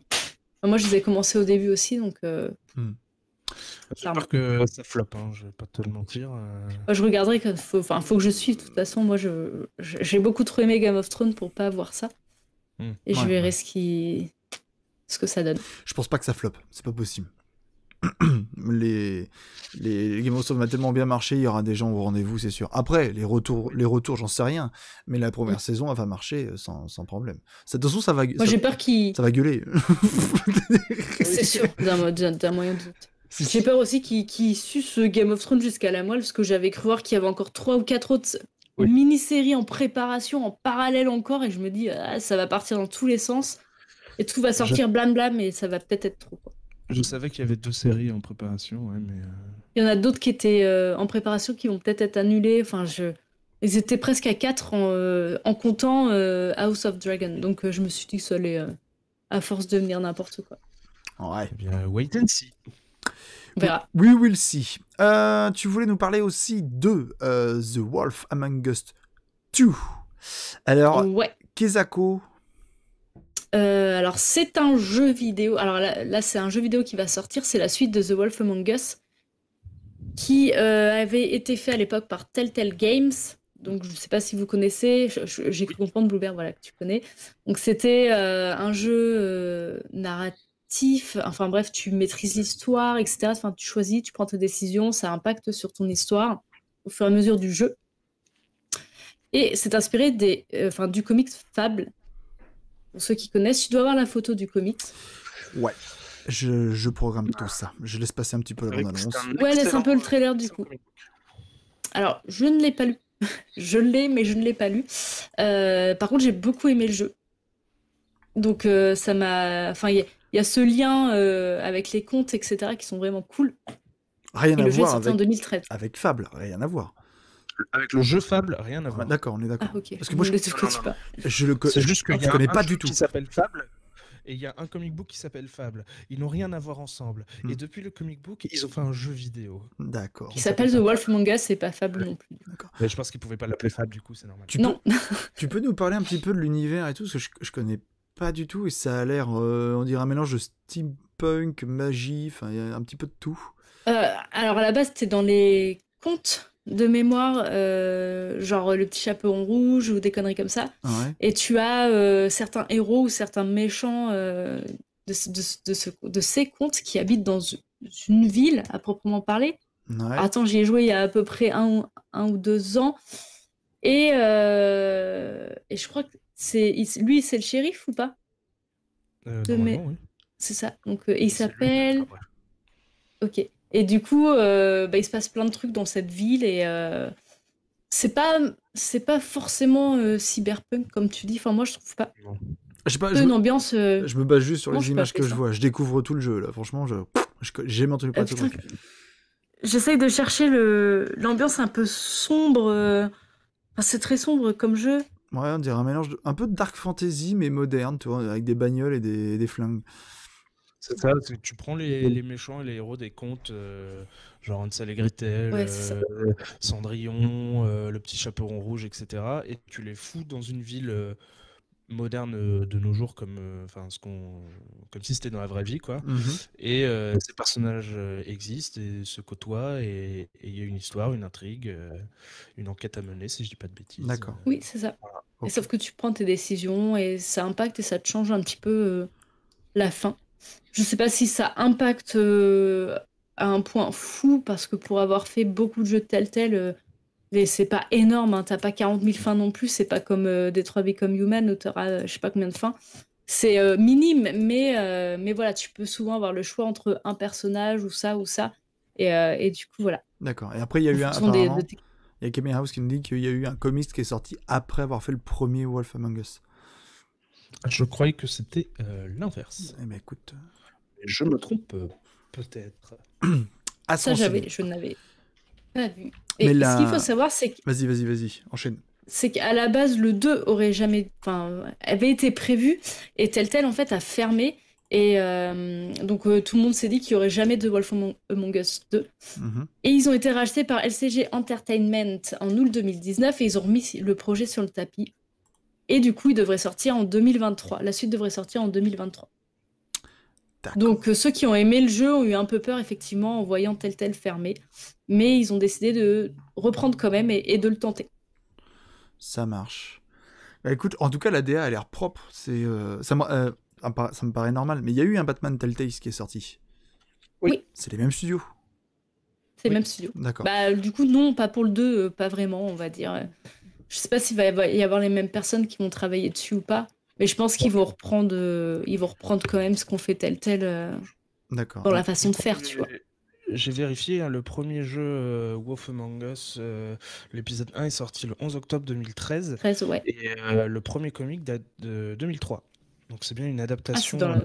moi, je les ai commencés au début aussi, donc. Euh... Mmh. que ça floppe, hein, je vais pas te le mentir. Euh. je regarderai, il faut, que je suive, de toute façon, moi, j'ai je, j'ai beaucoup trop aimé Game of Thrones pour pas voir ça. Mm. Et je verrai ce, qui... ce que ça donne. Je pense pas que ça floppe, c'est pas possible. [clears throat] les, Game of Thrones m'a tellement bien marché, il y aura des gens au rendez-vous, c'est sûr. Après, les retours, les retours j'en sais rien, mais la première saison, elle va marcher euh, sans, problème. De toute façon, ça va, Moi, ça, peur va gueuler. [laughs] c'est sûr, d'un moyen de j'ai peur aussi qu'ils suent ce Game of Thrones jusqu'à la moelle, parce que j'avais cru voir qu'il y avait encore trois ou quatre autres mini-séries en préparation, en parallèle encore, et je me dis, ah, ça va partir dans tous les sens, et tout va sortir blam, blam, et ça va peut-être être trop. Je savais qu'il y avait deux séries en préparation, ouais, mais. Euh, Il y en a d'autres qui étaient euh, en préparation qui vont peut-être être annulées. Enfin, je. Ils étaient presque à quatre en, euh, comptant House of Dragon. Donc je me suis dit que ça allait, à force de venir n'importe quoi. Ouais. Eh bien, wait and see. We will see. tu voulais nous parler aussi de The Wolf Among Us 2. Alors, ouais. Kezako, euh, alors c'est un jeu vidéo. Alors là, c'est un jeu vidéo qui va sortir. C'est la suite de The Wolf Among Us, qui euh, avait été fait à l'époque par Telltale Games. Donc je ne sais pas si vous connaissez. J'ai cru comprendre Bluebert, voilà que tu connais. Donc c'était euh, un jeu narratif. Enfin bref, tu maîtrises l'histoire, etc. Enfin tu choisis, tu prends tes décisions, ça impacte sur ton histoire au fur et à mesure du jeu. Et c'est inspiré des, du comics Fable, pour ceux qui connaissent, tu dois avoir la photo du comic Ouais. Je, programme tout ça. Je laisse passer un petit peu la bande-annonce. Ouais, laisse un peu le trailer du coup. Alors, je ne l'ai pas lu. [laughs] je l'ai, mais je ne l'ai pas lu. Euh, par contre, j'ai beaucoup aimé le jeu. Donc, euh, ça m'a. Enfin, il y, a ce lien euh, avec les contes, etc., qui sont vraiment cool. Rien à voir avec, en 2013. avec Fable, rien à voir avec le jeu Fable, rien à ah, voir. d'accord, on est d'accord. Ah, parce que moi, je, je le juste que je connais pas du tout. Il s'appelle Fable et il y a un comic book qui s'appelle Fable. Ils n'ont rien à voir ensemble. Et hmm. depuis le comic book, ils ont fait un jeu vidéo. D'accord. Il s'appelle The Wolf Manga, c'est pas Fable non plus. D'accord. Mais je pense qu'ils pouvaient pas l'appeler Fable du coup, c'est normal. Tu non. Peux... [laughs] tu peux nous parler un petit peu de l'univers et tout, parce que je, je connais pas du tout et ça a l'air, euh, on dirait un mélange de steampunk, magie, enfin il y a un petit peu de tout. Euh, alors à la base, c'était dans les contes de mémoire, euh, genre le petit en rouge ou des conneries comme ça. Ah et tu as euh, certains héros ou certains méchants euh, de, ces contes qui habitent dans une ville à proprement parler. Attends, j'y ai joué il y a à peu près un, ou deux ans. Et, je crois que c'est lui, c'est le shérif ou pas C'est ça. Donc, il s'appelle. Ok. Et du coup, euh, bah, il se passe plein de trucs dans cette ville et euh, c'est pas c'est pas forcément euh, cyberpunk comme tu dis. Enfin, moi, je trouve pas. sais pas une je ambiance. Je me base juste sur les images que je vois. Je découvre tout le jeu là. Franchement, je j'ai jamais pas ah, J'essaye de chercher le l'ambiance un peu sombre. c'est très sombre comme jeu. Ouais, on dirait un mélange un peu de dark fantasy mais moderne, tu vois, avec des bagnoles et des, des flingues. C'est ça, que tu prends les, méchants et les héros des contes, euh, genre Ansel et Gretel, euh, Cendrillon, euh, le petit chaperon rouge, etc. Et tu les fous dans une ville moderne de nos jours, comme, enfin ce qu'on, comme si c'était dans la vraie vie, quoi. Mm-hmm. Et ces personnages existent et se côtoient, et il y a une histoire, une intrigue, une enquête à mener, si je dis pas de bêtises. D'accord. Oui, c'est ça. sauf que tu prends tes décisions et ça impacte et ça te change un petit peu la fin. Je ne sais pas si ça impacte euh, à un point fou, parce que pour avoir fait beaucoup de jeux tel tel, euh, c'est pas énorme, hein. t'as pas 40 000 fins non plus, c'est pas comme des euh, Detroit Become Human où t'as euh, je sais pas combien de fins. C'est minime, mais, mais voilà, tu peux souvent avoir le choix entre un personnage ou ça ou ça. Et, du coup, voilà. D'accord. Et après, il y a eu un. Il y a Kevin House qui nous dit qu'il y a eu un comiste qui est sorti après avoir fait le premier Wolf Among Us. Je croyais que c'était l'inverse. Eh bien, écoute, je me trompe euh, peut-être. [clears throat] Ça, je n'avais pas vu. Et ce qu'il faut savoir, c'est Vas-y, vas-y, vas-y, enchaîne. C'est qu'à la base, le 2 aurait jamais. avait été prévu et tel tel, en fait, a fermé. Et euh, donc, euh, tout le monde s'est dit qu'il n'y aurait jamais de Wolf Among Us 2. Mhm. Et ils ont été rachetés par LCG Entertainment en août 2019 et ils ont remis le projet sur le tapis. Et du coup, il devrait sortir en 2023. La suite devrait sortir en 2023. Donc euh, ceux qui ont aimé le jeu ont eu un peu peur effectivement en voyant tel tel fermé, mais ils ont décidé de reprendre quand même et, de le tenter. Ça marche. Bah, écoute, en tout cas la DA a l'air propre. C'est euh, euh, ça, me paraît normal, mais il y a eu un Batman Telltale qui est sorti. Oui. C'est les mêmes studios. C'est les mêmes studios. D'accord. Bah, du coup non, pas pour le 2, pas vraiment, on va dire. Je sais pas s'il va y avoir les mêmes personnes qui vont travailler dessus ou pas. Mais je pense qu'ils vont reprendre, euh, ils vont reprendre quand même ce qu'on fait tel tel. Euh, D'accord. Dans la façon de faire, tu vois j'ai vérifié, hein, le premier jeu euh, Wolf Among Us, l'épisode 1 est sorti le 11 octobre 2013. Et le premier comic date de 2003. Donc c'est bien une adaptation, ah,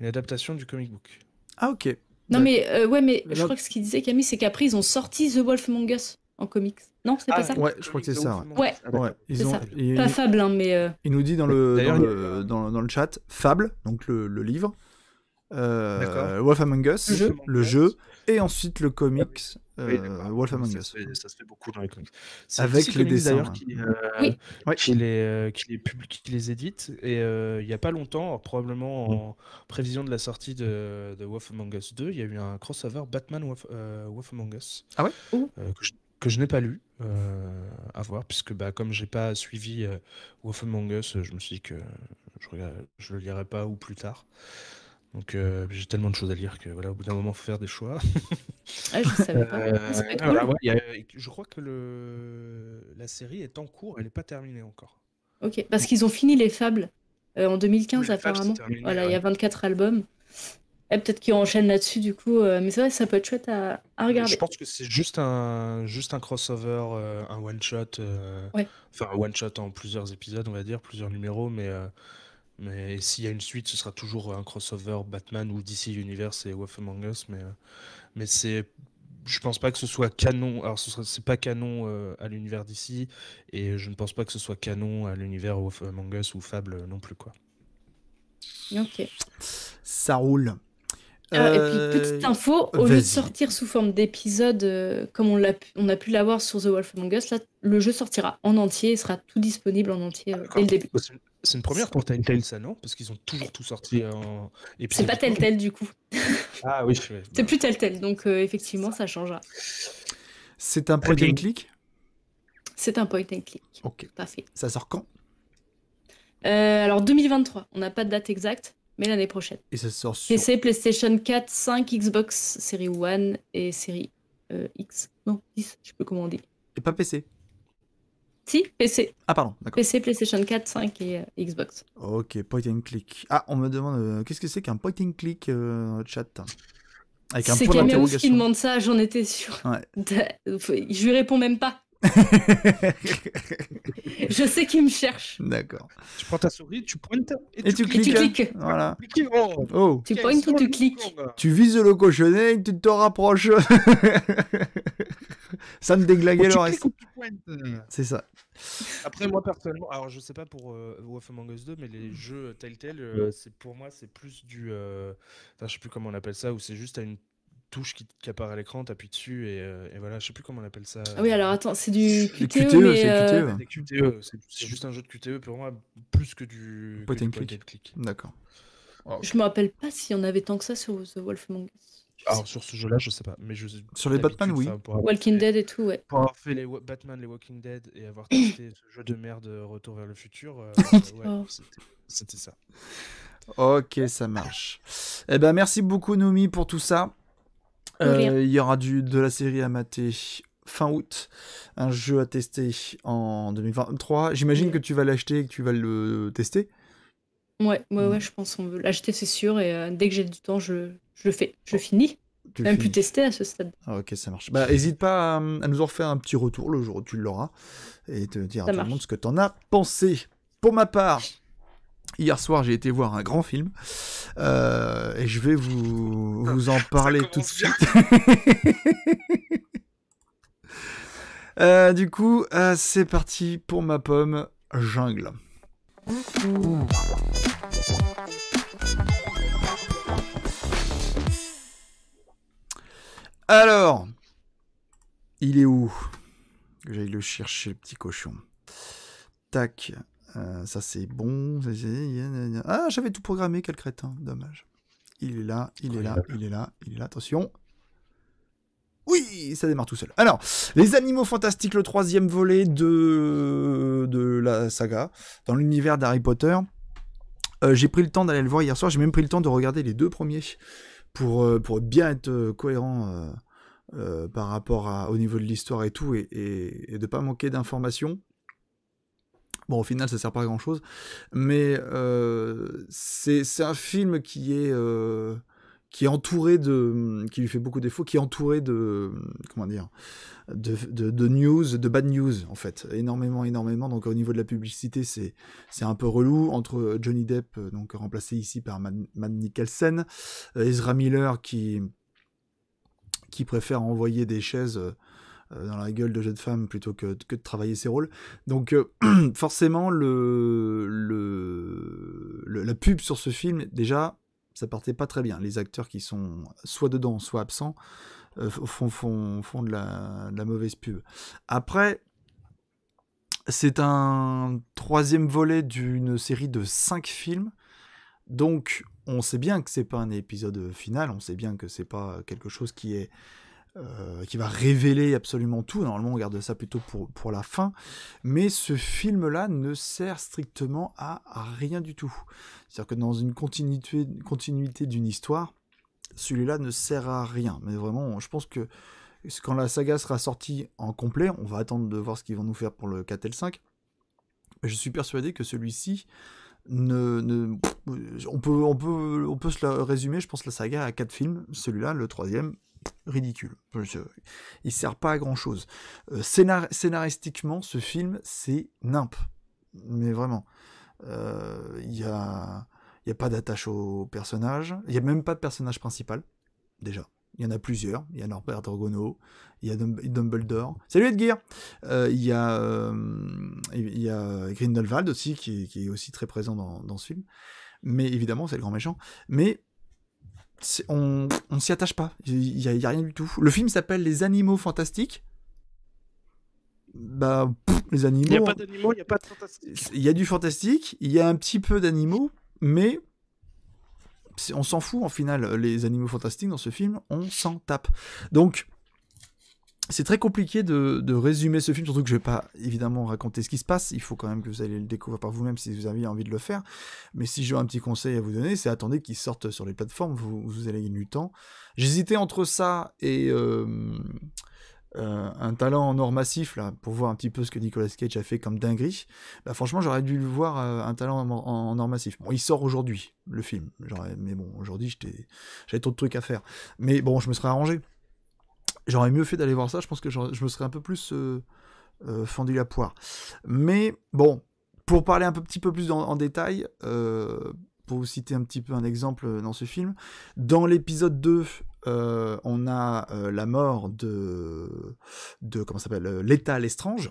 une adaptation du comic book. Ah ok. Non bah, mais ouais mais je crois que ce qu'il disait Camille, c'est qu'après ils ont sorti The Wolf Among Us en comics. Non, c'est pas ah, ça Ouais, je crois que c'est ça. Ouais, ouais. Ah, ils ont, ça. pas Fable, hein, mais. Euh, il nous dit dans le, dans dans, le chat Fable, donc le, le livre, euh, Wolf Among Us, le jeu, ah et ensuite le comics. Euh, Wolf Among Us. Ça, ça se fait beaucoup dans les comics. Avec les dessins. D'ailleurs, qui, euh, oui. qui, les, qui, les qui les édite. Et il n'y a pas longtemps, probablement en mm. prévision de la sortie de, de Wolf Among Us 2, il y a eu un crossover Batman Wolf, Among Us. Ah ouais que je n'ai pas lu, euh, à voir, puisque bah, comme j'ai pas suivi euh, je me suis dit que je, je le lirai pas ou plus tard. Donc euh, j'ai tellement de choses à lire que voilà, au bout d'un moment, faut faire des choix. [laughs] Ah, je savais pas. je crois que le, la série est en cours, elle n'est pas terminée encore. Ok, parce qu'ils ont fini les fables euh, en 2015 apparemment. voilà, il y a 24 albums peut-être qu'ils enchaînent là-dessus du coup, euh, mais c'est vrai, ça peut être chouette à, regarder. Je pense que c'est juste un, juste un crossover, euh, un one shot, euh, enfin un one shot en plusieurs épisodes, on va dire, plusieurs numéros, mais mais s'il y a une suite, ce sera toujours un crossover Batman ou DC Universe et Wolf Among Us, mais mais c'est je pense pas que ce soit canon. Alors, ce c'est pas canon à l'univers d'ici, et je ne pense pas que ce soit canon à l'univers Among Us ou Fable non plus, quoi. Ok. Ça roule. Ah, et puis, euh, petite info, au lieu de sortir sous forme d'épisode, euh, comme on a, on a pu l'avoir sur The Wolf Among Us, là, le jeu sortira en entier et sera tout disponible en entier euh, dès le début. Oh, c'est une première pour Telltale, ça, non Parce qu'ils ont toujours tout sorti en C'est pas Telltale, du coup. Ah oui, je... C'est plus Telltale, donc effectivement, ça changera. C'est un point and click C'est un point and click. Ok. Ça sort quand Alors, 2023. On n'a pas de date exacte mais l'année prochaine. Et ça sort sur PC, PlayStation 4, 5, Xbox série One et série euh, X. Non, 10, je peux commander. Et pas PC Si, PC. Ah, pardon, d'accord. PC, PlayStation 4, 5 et euh, Xbox. Ok, point and click. Ah, on me demande euh, qu'est-ce que c'est qu'un point and click chat C'est qui demande ça, j'en étais sûr. [laughs] je lui réponds même pas. [laughs] je sais qu'il me cherche. D'accord. Tu prends ta souris, tu pointes et, tu, cliques. tu, Voilà. Tu oh. pointes ou tu cliques. Tu vises le cochonnet, tu te rapproches. [laughs] ça me déglaguait oh, le reste. C'est ça. Après, moi personnellement, alors je sais pas pour euh, Wolf Among 2, mais les jeux Telltale, euh, pour moi, c'est plus du. Euh, je sais plus comment on appelle ça, ou c'est juste à une touche qui, apparaît à l'écran, tu appuies dessus euh, et, voilà, je sais plus comment on appelle ça. Ah oui, alors attends, c'est du QTE, QTE e, euh, hein. e, c'est juste un jeu de QTE pour moi, plus que du point and click. D'accord. Je me rappelle pas s'il y en avait tant que ça sur The Wolf Alors sur ce jeu-là, je sais pas, mais sur les Batman, oui. Walking Dead et tout, ouais. Pour avoir fait les Batman, les Walking Dead et avoir testé [coughs] ce jeu de merde euh, Retour vers le futur, [laughs] c'était ça. Ok, ça marche. Eh ben merci beaucoup Nomi pour tout ça. Euh, il y aura du, de la série à mater fin août, un jeu à tester en 2023. J'imagine que tu vas l'acheter que tu vas le tester. Ouais, hmm. je pense qu'on veut l'acheter, c'est sûr. Et euh, dès que j'ai du temps, je, je le fais, je oh. finis. même plus tester à ce stade. Ah, ok, ça marche. Bah, pas à, nous en refaire un petit retour le jour où tu l'auras et te dire à tout le monde ce que tu en as pensé. Pour ma part, Hier soir, j'ai été voir un grand film euh, et je vais vous, vous ah, en parler tout de suite. [laughs] Euh, du coup, euh, c'est parti pour ma pomme jungle. Alors, il est où J'aille le chercher, le petit cochon. Tac. Euh, ça c'est bon. Ah, j'avais tout programmé, quel crétin, dommage. Il est là, il est là, il est là, il est là, attention. Oui, ça démarre tout seul. Alors, les animaux fantastiques, le troisième volet de, de la saga, dans l'univers d'Harry Potter. Euh, j'ai pris le temps d'aller le voir hier soir, j'ai même pris le temps de regarder les deux premiers pour, euh, pour bien être cohérent. par rapport au niveau de l'histoire et tout, et, et de pas manquer d'informations. Bon, au final, ça ne sert pas à grand chose, mais euh, c'est un film qui est euh, qui entouré de qui lui fait beaucoup défauts, qui est entouré de comment dire de, news, de bad news en fait, énormément, énormément. Donc au niveau de la publicité, c'est un peu relou entre Johnny Depp, euh, donc remplacé ici par Matt, Nicholson, Ezra Miller qui qui préfère envoyer des chaises euh, dans la gueule de jeunes femmes plutôt que, que, de travailler ses rôles. Donc euh, [clears throat] forcément, le, le, la pub sur ce film, déjà, ça partait pas très bien. Les acteurs qui sont soit dedans, soit absents, euh, font, font, font de, la, de, la, mauvaise pub. Après, c'est un troisième volet d'une série de cinq films. Donc, on sait bien que c'est pas un épisode final, on sait bien que c'est pas quelque chose qui est euh, qui va révéler absolument tout. Normalement, on garde ça plutôt pour, pour la fin. Mais ce film-là ne sert strictement à, rien du tout. C'est-à-dire que dans une continuité, d'une histoire, celui-là ne sert à rien. Mais vraiment, je pense que quand la saga sera sortie en complet, on va attendre de voir ce qu'ils vont nous faire pour le 4 et 5. Je suis persuadé que celui-ci ne, on, peut, on, peut, on peut se la résumer, je pense, la saga à quatre films. Celui-là, le troisième, ridicule. Il sert pas à grand chose. Euh, scénaristiquement, ce film, c'est nimp. Mais vraiment. Euh, il n'y a, y a pas d'attache au personnage. Il n'y a même pas de personnage principal, déjà. Il y en a plusieurs. Il y a Norbert Dragono, il y a Dumbledore. Salut Edgar euh, Il y a, euh, il y a Grindelwald aussi, qui est, qui est aussi très présent dans, dans ce film. Mais évidemment, c'est le grand méchant. Mais on, on s'y attache pas. Il n'y a rien du tout. Le film s'appelle Les Animaux Fantastiques. Bah, les animaux. Il n'y a pas hein. d'animaux, il n'y a pas de fantastique. Il y a du fantastique, il y a un petit peu d'animaux, mais on s'en fout en final. Les animaux fantastiques dans ce film, on s'en tape. Donc, c'est très compliqué de, résumer ce film, surtout que je vais pas évidemment raconter ce qui se passe. Il faut quand même que vous allez le découvrir par vous-même si vous avez envie de le faire. Mais si j'ai un petit conseil à vous donner, c'est attendez qu'il sorte sur les plateformes. Vous, vous allez gagner du temps. J'hésitais entre ça et euh, euh, un talent en or massif là pour voir un petit peu ce que Nicolas Cage a fait comme dinguerie. Bah, franchement, j'aurais dû le voir euh, un talent en, or massif. Bon, il sort aujourd'hui le film. Mais bon, aujourd'hui, j'avais trop de trucs à faire. Mais bon, je me serais arrangé. J'aurais mieux fait d'aller voir ça, je pense que je me serais un peu plus euh, euh, fendu la poire. Mais bon, pour parler un petit peu plus en, détail, euh, pour vous citer un petit peu un exemple dans ce film, dans l'épisode 2, on a la mort de, de comment s'appelle, l'État Lestrange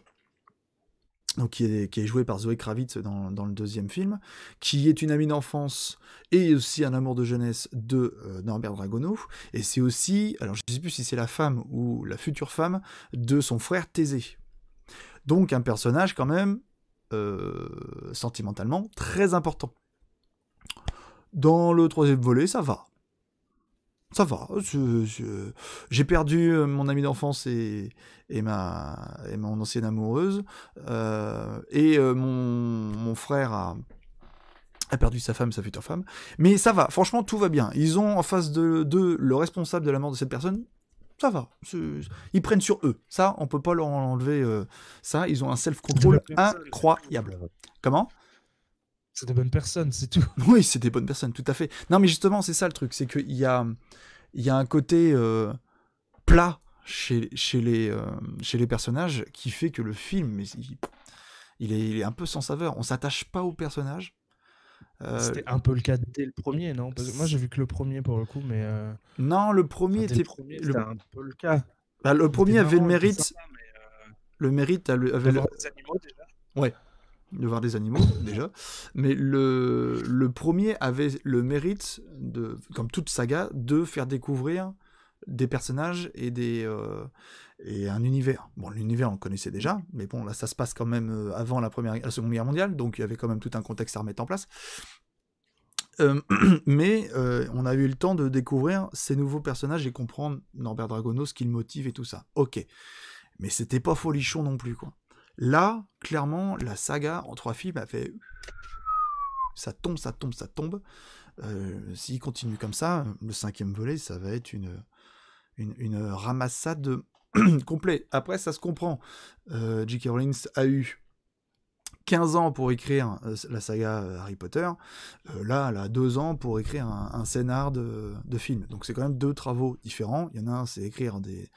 qui est, joué par Zoé Kravitz dans, le deuxième film, qui est une amie d'enfance et aussi un amour de jeunesse de euh, Norbert Dragono, et c'est aussi, alors je ne sais plus si c'est la femme ou la future femme de son frère Thésée. Donc un personnage quand même, euh, sentimentalement, très important. Dans le troisième volet, ça va ça va. J'ai perdu euh, mon ami d'enfance et, ma, et mon ancienne amoureuse. Euh, et euh, mon, frère a, perdu sa femme, sa future femme. Mais ça va, franchement, tout va bien. Ils ont en face de, de le responsable de la mort de cette personne. Ça va, ils prennent sur eux. Ça, on peut pas leur enlever ça. Ils ont un self-control incroyable. Comment c'est des bonnes personnes, c'est tout. [laughs] Oui, c'est des bonnes personnes, tout à fait. Non, mais justement, c'est ça le truc, c'est qu'il y a, y a un côté euh, plat chez, chez, les, euh, chez les personnages qui fait que le film, il, il, est, il est un peu sans saveur. On s'attache pas aux personnages. Euh, c'était un peu le cas dès le premier, non Parce que Moi, j'ai vu que le premier pour le coup, mais. Non, le premier était. Le premier, un peu le cas. Bah, le premier avait le mérite. Le mérite avait. Le... Les animaux déjà. Ouais de voir des animaux [laughs] déjà, mais le, le premier avait le mérite, de, comme toute saga, de faire découvrir des personnages et, des, euh, et un univers. Bon, l'univers on connaissait déjà, mais bon, là ça se passe quand même euh, avant la, première, Seconde Guerre mondiale, donc il y avait quand même tout un contexte à remettre en place. Euh, [clears throat] mais on a eu le temps de découvrir ces nouveaux personnages et comprendre Norbert Dragono, ce qu'il motive et tout ça. Ok. Mais c'était pas folichon non plus, quoi. Là, clairement, la saga en trois films a fait. Ça tombe, ça tombe, ça tombe. Euh, s'il continue comme ça, le cinquième volet, ça va être une, une, ramassade [clears throat] complète. Après, ça se comprend. Euh, J.K. Rowling a eu 15 ans pour écrire euh, la saga Harry Potter. là, elle a 2 ans pour écrire un, scénar de, de film. Donc, c'est quand même deux travaux différents. Il y en a un, c'est écrire des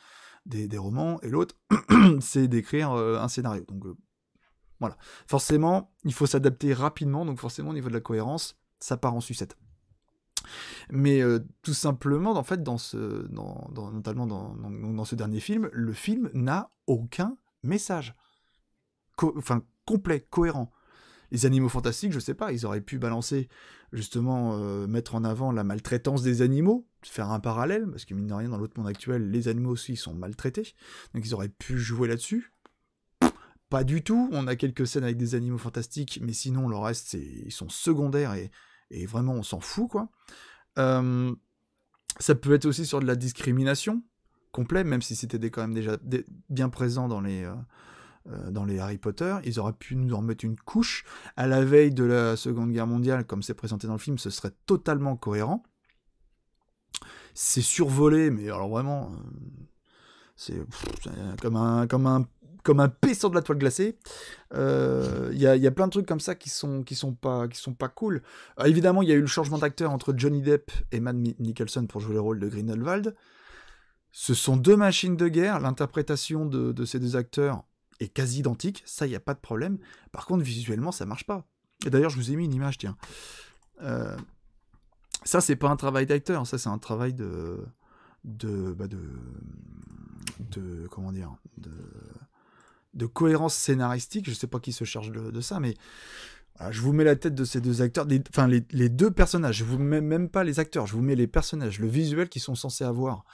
des, romans, et l'autre, [clears throat] c'est d'écrire euh, un scénario. Donc euh, voilà. Forcément, il faut s'adapter rapidement, donc forcément, au niveau de la cohérence, ça part en sucette. Mais euh, tout simplement, en fait, dans ce, dans, notamment dans, ce dernier film, le film n'a aucun message. enfin, complet, cohérent. Les animaux fantastiques, je sais pas, ils auraient pu balancer, justement, mettre en avant la maltraitance des animaux, faire un parallèle, parce que mine de rien, dans l'autre monde actuel, les animaux aussi sont maltraités, donc ils auraient pu jouer là-dessus. Pas du tout, on a quelques scènes avec des animaux fantastiques, mais sinon le reste, ils sont secondaires et, et vraiment on s'en fout, quoi. Euh, ça peut être aussi sur de la discrimination complète, même si c'était quand même déjà bien présent dans les, euh, euh, dans les Harry Potter, ils auraient pu nous en mettre une couche à la veille de la Seconde Guerre mondiale, comme c'est présenté dans le film, ce serait totalement cohérent c'est survolé, mais alors vraiment, euh, c'est comme un, comme un comme un de la toile glacée. Euh, il y, a, plein de trucs comme ça qui sont, qui sont, pas, qui sont pas cool. Euh, évidemment, il y a eu le changement d'acteur entre Johnny Depp et Matt Nicholson pour jouer le rôle de Grindelwald. Ce sont deux machines de guerre. L'interprétation de, ces deux acteurs est quasi identique. Ça, il n'y a pas de problème. Par contre, visuellement, ça marche pas. Et d'ailleurs, je vous ai mis une image, tiens ça, c'est pas un travail d'acteur, ça, c'est un travail de. de. Bah, de, comment dire. de cohérence scénaristique. Je sais pas qui se charge de, ça, mais ah, je vous mets la tête de ces deux acteurs, enfin les, deux personnages. Je vous mets même pas les acteurs, je vous mets les personnages, le visuel qu'ils sont censés avoir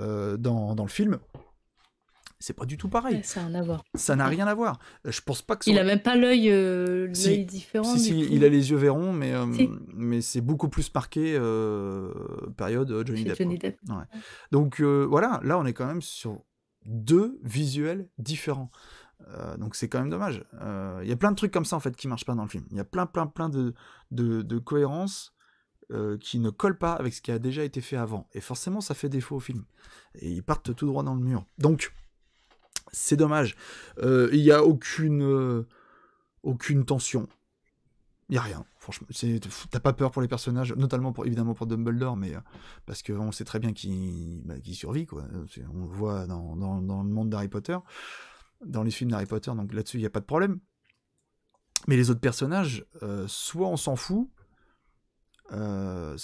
euh, dans, dans, le film. C'est pas du tout pareil. ça n'a Ça n'a rien à voir. Euh, je pense pas que. Il a même pas l'œil euh, différent. il a les yeux verrons, mais euh, mais c'est beaucoup plus marqué période Johnny Depp. Donc voilà, là on est quand même sur deux visuels différents. donc c'est quand même dommage. Il y a plein de trucs comme ça en fait qui marchent pas dans le film. Il y a plein plein plein de de, cohérence qui ne colle pas avec ce qui a déjà été fait avant. Et forcément, ça fait défaut au film. Et ils partent tout droit dans le mur. Donc, c'est dommage. Euh, il n'y a aucune, euh, aucune tension. Il n'y a rien. Franchement, t'as pas peur pour les personnages, notamment pour, évidemment pour Dumbledore, mais euh, parce parce qu'on sait très bien qu'il bah, survit. Quoi. On le voit dans, le monde d'Harry Potter, dans les films d'Harry Potter, donc là-dessus, il n'y a pas de problème. Mais les autres personnages, soit on s'en fout, soit,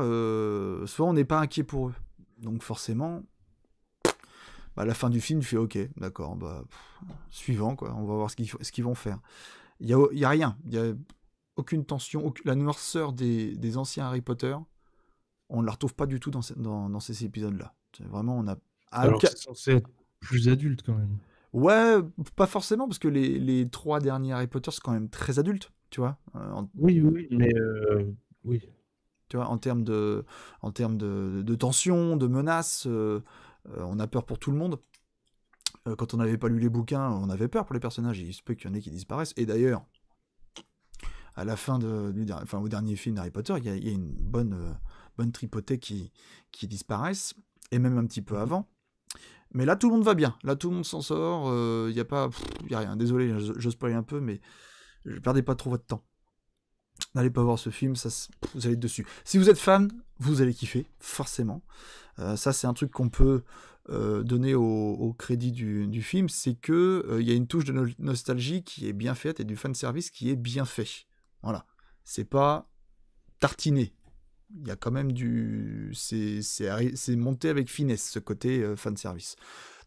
soit on n'est pas inquiet pour eux. Donc forcément, bah, à la fin du film, tu fais ok, d'accord, bah, suivant, quoi, on va voir ce qu'ils vont faire. Il n'y a, y a, rien, il n'y a aucune tension, la noirceur des, des, anciens Harry Potter, on ne la retrouve pas du tout dans, dans, ces épisodes-là. Vraiment, on a. Alors, c'est censé être plus adulte quand même. Ouais, pas forcément, parce que les, les trois derniers Harry Potter, c'est quand même très adulte, tu vois. Euh, oui, oui, mais euh, oui. Tu vois, en termes de, en termes de, de tension, de menaces, euh, euh, on a peur pour tout le monde. Euh, quand on n'avait pas lu les bouquins, on avait peur pour les personnages. Il se peut qu'il y en ait qui disparaissent. Et d'ailleurs, à la fin de, du, au dernier film d'Harry Potter, il y, a une bonne, euh, bonne tripotée qui, qui disparaissent, et même un petit peu mhm. avant. Mais là, tout le monde va bien. Là, tout le monde s'en sort. Il n'y a pas. Il rien. Désolé, hein, je, spoil un peu, mais je perdais pas trop votre temps n'allez pas voir ce film, ça, vous allez être dessus. Si vous êtes fan, vous allez kiffer, forcément. Euh, ça, c'est un truc qu'on peut euh, donner au, crédit du, film, c'est que euh, y a une touche de nostalgie qui est bien faite et du fan service qui est bien fait. Voilà, c'est pas tartiné. Il y a quand même du, c'est monté avec finesse ce côté fanservice. fan service.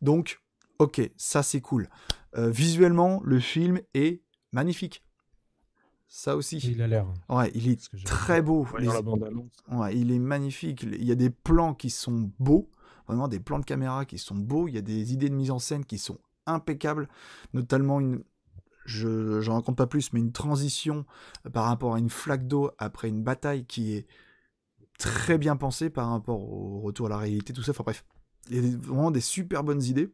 Donc, ok, ça c'est cool. visuellement, le film est magnifique. Ça aussi. Il a l'air. Ouais, il est très beau. il est magnifique. Il y a des plans qui sont beaux, vraiment des plans de caméra qui sont beaux. Il y a des idées de mise en scène qui sont impeccables, notamment une. Je n'en raconte pas plus, mais une transition euh, par rapport à une flaque d'eau après une bataille qui est très bien pensée par rapport au retour à la réalité, tout ça. Enfin bref, il y a vraiment des super bonnes idées.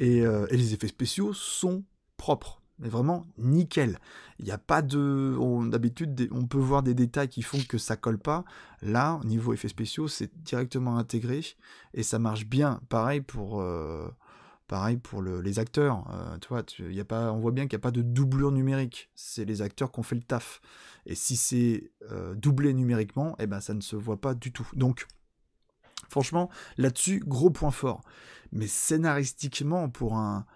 Et, euh, et les effets spéciaux sont propres mais vraiment nickel. Il n'y a pas de. D'habitude, on peut voir des détails qui font que ça colle pas. Là, au niveau effets spéciaux, c'est directement intégré et ça marche bien. Pareil pour. Euh, pareil pour les acteurs, euh, tu a pas, on voit bien qu'il n'y a pas de doublure numérique, c'est les acteurs qui ont fait le taf. Et si c'est euh, doublé numériquement, eh ben ça ne se voit pas du tout. Donc, franchement, là-dessus, gros point fort. Mais scénaristiquement, pour un,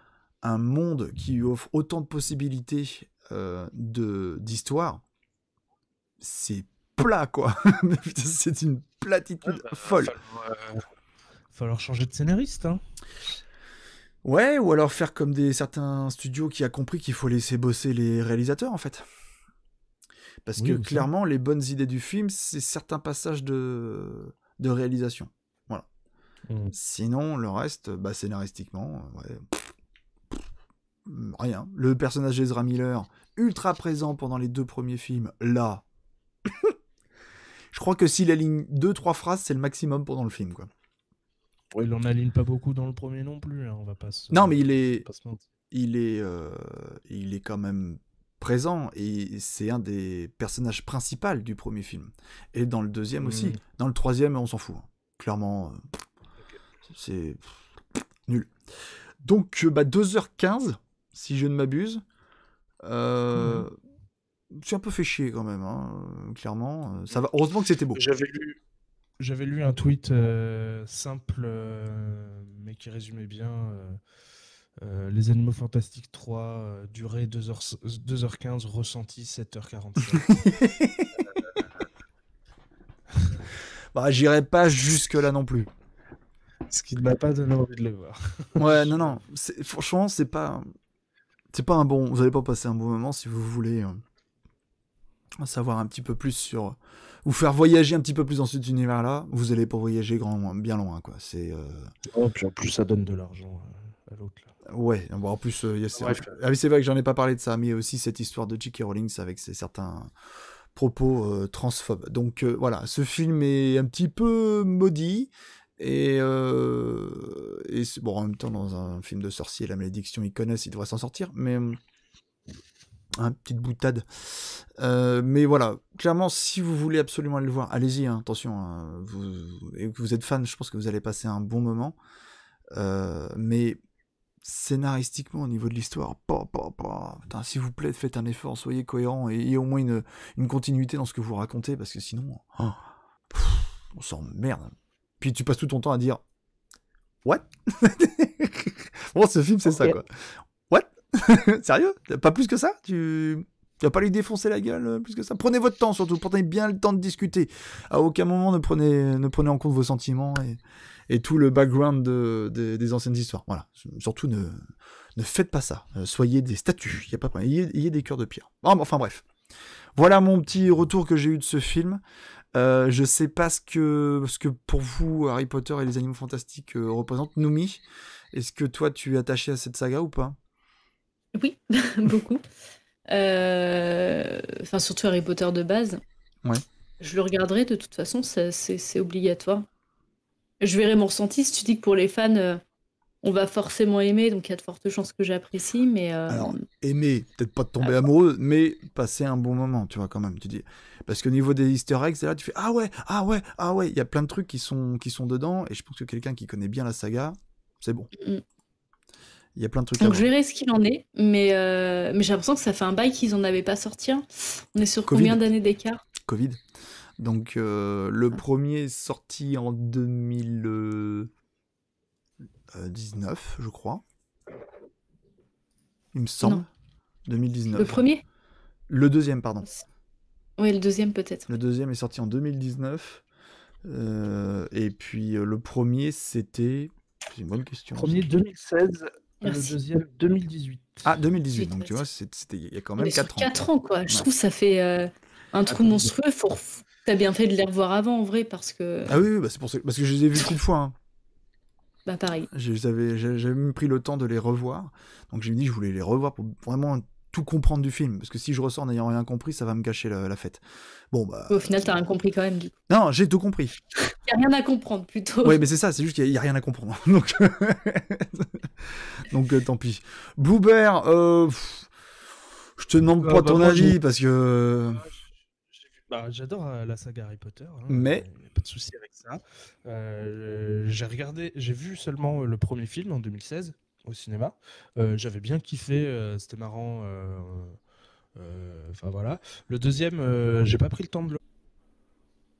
un monde qui lui offre autant de possibilités euh, d'histoire, c'est plat, quoi. [laughs] c'est une platitude bah, folle. Il euh, va changer de scénariste. Hein. Ouais, ou alors faire comme des certains studios qui a compris qu'il faut laisser bosser les réalisateurs, en fait. Parce que clairement, les bonnes idées du film, c'est certains passages de, de réalisation. Voilà. Mm. Sinon, le reste, bah, scénaristiquement, ouais. Mm, rien. Le personnage d'Ezra Miller, ultra présent pendant les deux premiers films, là. je crois que s'il aligne deux, trois phrases, c'est le maximum pendant le film, quoi. il en aligne pas beaucoup dans le premier non plus, hein, on va pas Non, mais il est... Il est, euh, il est quand même présent et c'est un des personnages principaux du premier film. Et dans le deuxième aussi. Mm. Dans le troisième, on s'en fout. Hein. Clairement, euh, c'est nul. Donc, euh, bah, 2h15, si je ne m'abuse. Euh, mmh. C'est un peu fait chier quand même, hein, clairement. Ça va. Heureusement que c'était beau. J'avais lu, j'avais lu un tweet euh, simple, euh, mais qui résumait bien. Euh, les Animaux Fantastiques 3, durée 2h, 2h15, ressenti 7h45. [laughs] [laughs] bah, j'irai pas jusque-là non plus. Ce qui ne m'a pas donné envie de le voir. ouais, non, [laughs] non. Franchement, c'est pas c'est pas un bon, vous n'allez pas passer un bon moment si vous voulez euh, savoir un petit peu plus sur, vous faire voyager un petit peu plus dans cet univers-là, vous allez pas voyager grand, bien loin, quoi. C'est. Euh, oh, en plus ça donne de l'argent euh, à l'autre. Ouais, en plus, ah c'est vrai, que, j'en ai pas parlé de ça, mais aussi cette histoire de J.K. Rowling avec ses certains propos transphobes. Donc voilà, ce film est un petit peu maudit. Et, euh, bon, en même temps, dans un film de sorcier, la malédiction, ils connaissent, ils devraient s'en sortir, mais. Hum, un petite boutade. Euh, mais voilà, clairement, si vous voulez absolument aller le voir, allez-y, hein, attention, hein, vous, et que vous êtes fan, je pense que vous allez passer un bon moment. Euh, mais scénaristiquement, au niveau de l'histoire, pas, s'il vous plaît, faites un effort, soyez cohérent et au moins une, une continuité dans ce que vous racontez, parce que sinon, oh, on s'emmerde. Puis tu passes tout ton temps à dire What [laughs] Bon, ce film, c'est ça, quoi. What [laughs] Sérieux Pas plus que ça Tu. vas pas lui défoncer la gueule euh, plus que ça. Prenez votre temps surtout, prenez bien le temps de discuter. À aucun moment ne prenez, ne prenez en compte vos sentiments et, tout le background des anciennes histoires. Voilà. Surtout ne, faites pas ça. Euh, soyez des statues, Il y a pas de problème. y ayez des cœurs de pierre. Enfin bref. Voilà mon petit retour que j'ai eu de ce film. Je euh, je sais pas ce que, ce que pour vous Harry Potter et les animaux fantastiques euh, représentent. Noumi, est-ce que toi tu es attaché à cette saga ou pas Oui, [laughs] beaucoup. Euh, enfin, surtout Harry Potter de base. Ouais. Je le regarderai de toute façon, c'est obligatoire. Je verrai mon ressenti. Si tu dis que pour les fans, on va forcément aimer, donc il y a de fortes chances que j'apprécie, mais... Euh, aimer, peut-être pas de tomber amoureux, mais passer un bon moment, tu vois, quand même, tu dis. Parce qu'au niveau des easter eggs, là, tu fais, ah ouais, ah ouais, ah ouais, il y a plein de trucs qui sont, qui sont dedans, et je pense que quelqu'un qui connaît bien la saga, c'est bon. Mm. Il y a plein de trucs. Donc je verrai ce qu'il en est, mais, euh, mais j'ai l'impression que ça fait un bail qu'ils n'en avaient pas sorti hein. On est sur combien d'années d'écart Covid. Donc euh, le ah. premier sorti en 2000... 2019, euh, je crois. Il me semble. 2019. Le premier Le deuxième, pardon. Oui, le deuxième peut-être. Le deuxième est sorti en 2019. Euh, et puis euh, le premier, c'était. C'est une bonne question. Premier 2016, le deuxième 2018. Ah, 2018, donc tu vois, c'était il y a quand même 4 ans. 4 ans, quoi. Je trouve que ça fait un trou monstrueux. T'as bien fait de les revoir avant, en vrai, parce que. Ah oui, bah, c'est pour ça. Parce que je les ai vus qu'une fois. Hein. Bah pareil. J'avais même pris le temps de les revoir. Donc j'ai dit, je voulais les revoir pour vraiment tout comprendre du film. Parce que si je ressors n'ayant rien compris, ça va me cacher la, fête. Bon, bah. Au final, t'as rien compris quand même, Non, j'ai tout compris. Il [laughs] n'y a rien à comprendre plutôt. Oui, mais c'est ça, c'est juste qu'il n'y a, rien à comprendre. [laughs] Donc, [laughs] Donc euh, tant pis. Boubert, euh, je te demande ah, pas bah, ton avis parce que. Euh, ah, bah, j'adore euh, la saga Harry Potter, hein, mais euh, pas de souci avec ça. Euh, j'ai regardé, j'ai vu seulement le premier film en 2016 au cinéma. J'avais bien kiffé, c'était marrant. Enfin voilà. Le deuxième, j'ai pas pris le temps de le.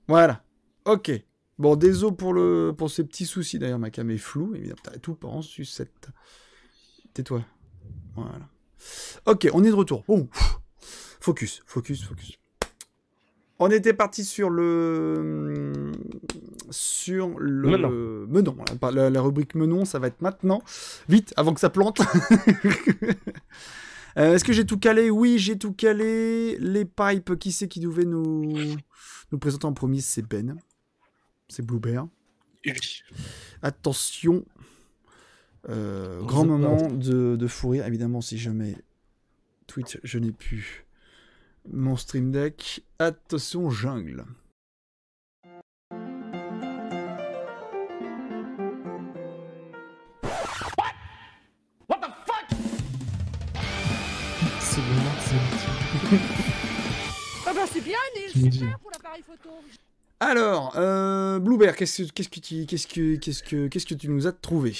Voilà. Ok. Bon, désolé pour le pour ces petits soucis. D'ailleurs, ma cam est floue. Évidemment, t'as tout par en sucette. Tais-toi. Voilà. Ok, on est de retour. Focus, focus, focus. On était parti sur le. Sur le. Menon. La, rubrique Menon, ça va être maintenant. Vite, avant que ça plante. [laughs] Euh, est-ce que j'ai tout calé Oui, j'ai tout calé. Les pipes, qui c'est qui devait nous, nous présenter en premier C'est Ben. C'est Oui. Attention. Euh, grand moment de, de fou rire, évidemment, si jamais Twitch, je n'ai plus mon stream deck, attention jungle. C'est bon, c'est Ah bah c'est bien, Nils, super pour l'appareil photo. Alors, euh, Blueberry, qu'est-ce, qu'est-ce, que tu, qu'est-ce, que, qu'est-ce, que, qu'est-ce que tu nous as trouvé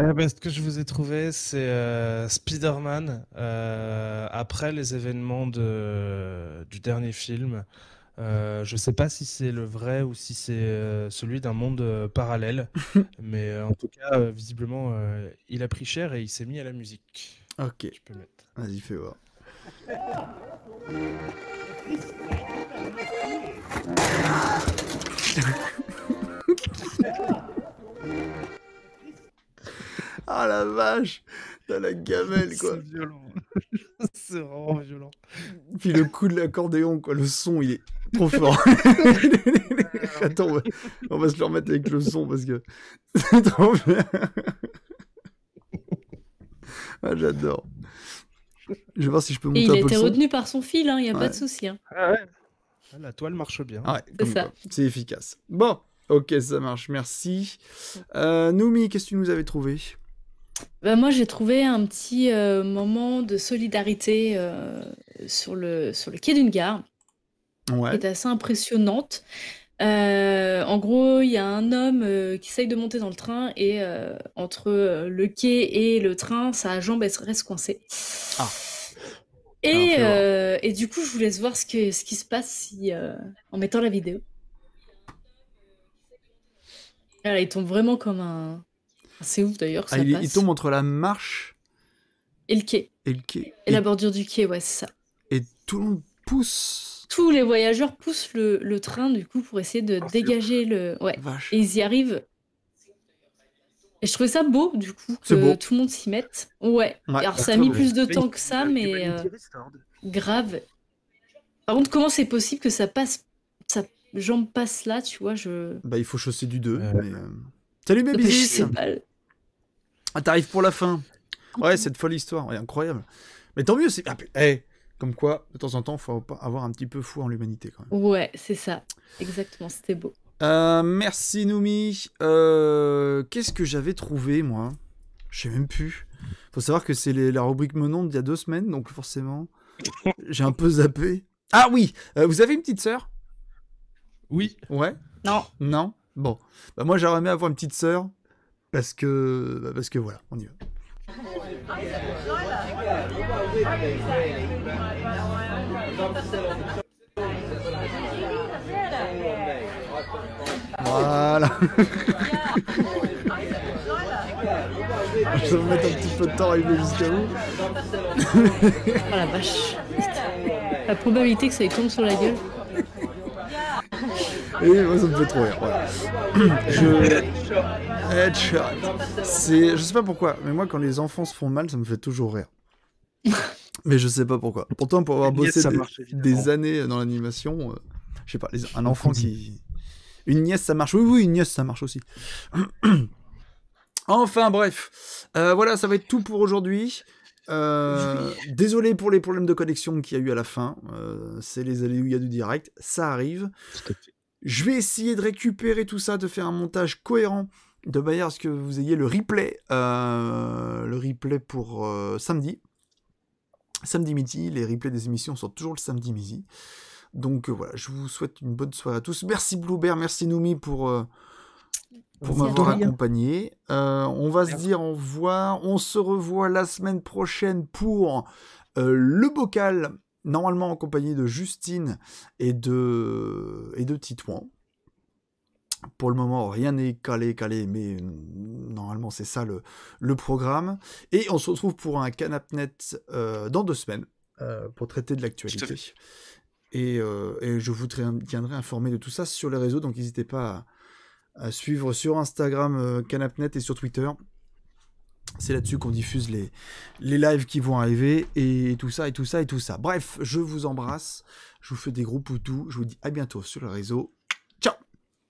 eh ben, ce que je vous ai trouvé, c'est euh, Spider-Man euh, après les événements de, du dernier film. Euh, je ne sais pas si c'est le vrai ou si c'est celui d'un monde parallèle, [laughs] mais en tout cas, visiblement, il a pris cher et il s'est mis à la musique. Ok. peux mettre. Vas-y, fais voir. [laughs] Ah la vache T'as la gamelle, quoi. C'est violent. [laughs] C'est vraiment violent. Puis le coup de l'accordéon, quoi. Le son, il est trop fort. [laughs] [laughs] Attends, on va, se le remettre avec le son parce que c'est trop bien. Ah, j'adore. Je vais voir si je peux monter un peu Il était retenu par son fil, hein, il n'y a pas de souci. Hein. Ah ah, la toile marche bien. c'est ça. C'est efficace. Bon, ok, ça marche, merci. Euh, Noumi, qu'est-ce que tu nous avais trouvé bah, moi, j'ai trouvé un petit euh, moment de solidarité euh, sur, le, sur le quai d'une gare, qui est assez impressionnante. Euh, en gros, il y a un homme qui essaye de monter dans le train et entre le quai et le train, sa jambe elle reste coincée. Ah. Et, ah, et, du coup, je vous laisse voir ce, que, ce qui se passe si, en mettant la vidéo. il tombe vraiment comme un, c'est ouf d'ailleurs. Ah, il, tombe entre la marche. Et le quai. Et le quai. Et, la bordure du quai, ouais, c'est ça. Et tout le monde pousse. Tous les voyageurs poussent le, train du coup pour essayer de oh, dégager le. Ouais. Et ils y arrivent. Et je trouvais ça beau du coup que tout le monde s'y mette. Ouais. alors ça a mis plus de temps que ça, mais euh, grave. Par contre, comment c'est possible que ça passe, sa jambe passe là, tu vois je. Bah il faut chausser du 2. Euh, mais... Euh, Salut baby. Ah, t'arrives pour la fin. Ouais, cette folle histoire, incroyable. Mais tant mieux, c'est. Ah, comme quoi, de temps en temps, il faut avoir un petit peu fou en l'humanité quand même. Ouais, c'est ça. Exactement, c'était beau. Euh, merci Noumi. Euh, qu'est-ce que j'avais trouvé moi Je sais même plus. Faut savoir que c'est la rubrique Menon d'il y a deux semaines, donc forcément, j'ai un peu zappé. Ah oui, euh, vous avez une petite sœur Oui. Ouais. Non. Non. Bon, bah, moi j'aurais aimé avoir une petite sœur parce que, bah, parce que voilà, on y va. Voilà. [laughs] Je vais vous mettre un petit peu de temps à arriver jusqu'à vous. oh la vache. La probabilité que ça lui tombe sur la gueule. [laughs] Et moi, ça me fait trop rire. Je... Headshot. C'est, je sais pas pourquoi, mais moi, quand les enfants se font mal, ça me fait toujours rire. [laughs] Mais je sais pas pourquoi. Pourtant, pour avoir bossé des, marche, des, années dans l'animation, euh, je sais pas, un enfant qui. Une nièce, ça marche. Oui, oui, une nièce, ça marche aussi. [clears throat] enfin, bref. Euh, voilà, ça va être tout pour aujourd'hui. Euh, désolé pour les problèmes de connexion qu'il y a eu à la fin. c'est les a du direct. Ça arrive. Je vais essayer de récupérer tout ça, de faire un montage cohérent de manière à ce que vous ayez le replay, euh, le replay pour euh, samedi. Samedi midi, les replays des émissions sont toujours le samedi midi. Donc euh, voilà, je vous souhaite une bonne soirée à tous. Merci Bluebert, merci Noumi pour, pour m'avoir accompagné. on va se dire au revoir. On se revoit la semaine prochaine pour le bocal normalement en compagnie de Justine et de, et de Titouan. Pour le moment, rien n'est calé, calé, mais mm, normalement c'est ça le, programme. Et on se retrouve pour un canapnet euh, dans deux semaines euh, pour traiter de l'actualité. Euh, et, je vous tiendrai informé de tout ça sur les réseaux, donc n'hésitez pas à, suivre sur Instagram Canapnet et sur Twitter. C'est là-dessus qu'on diffuse les, les lives qui vont arriver et tout ça et tout ça et tout ça. Bref, je vous embrasse, je vous fais des gros poutous, je vous dis à bientôt sur le réseau. Ciao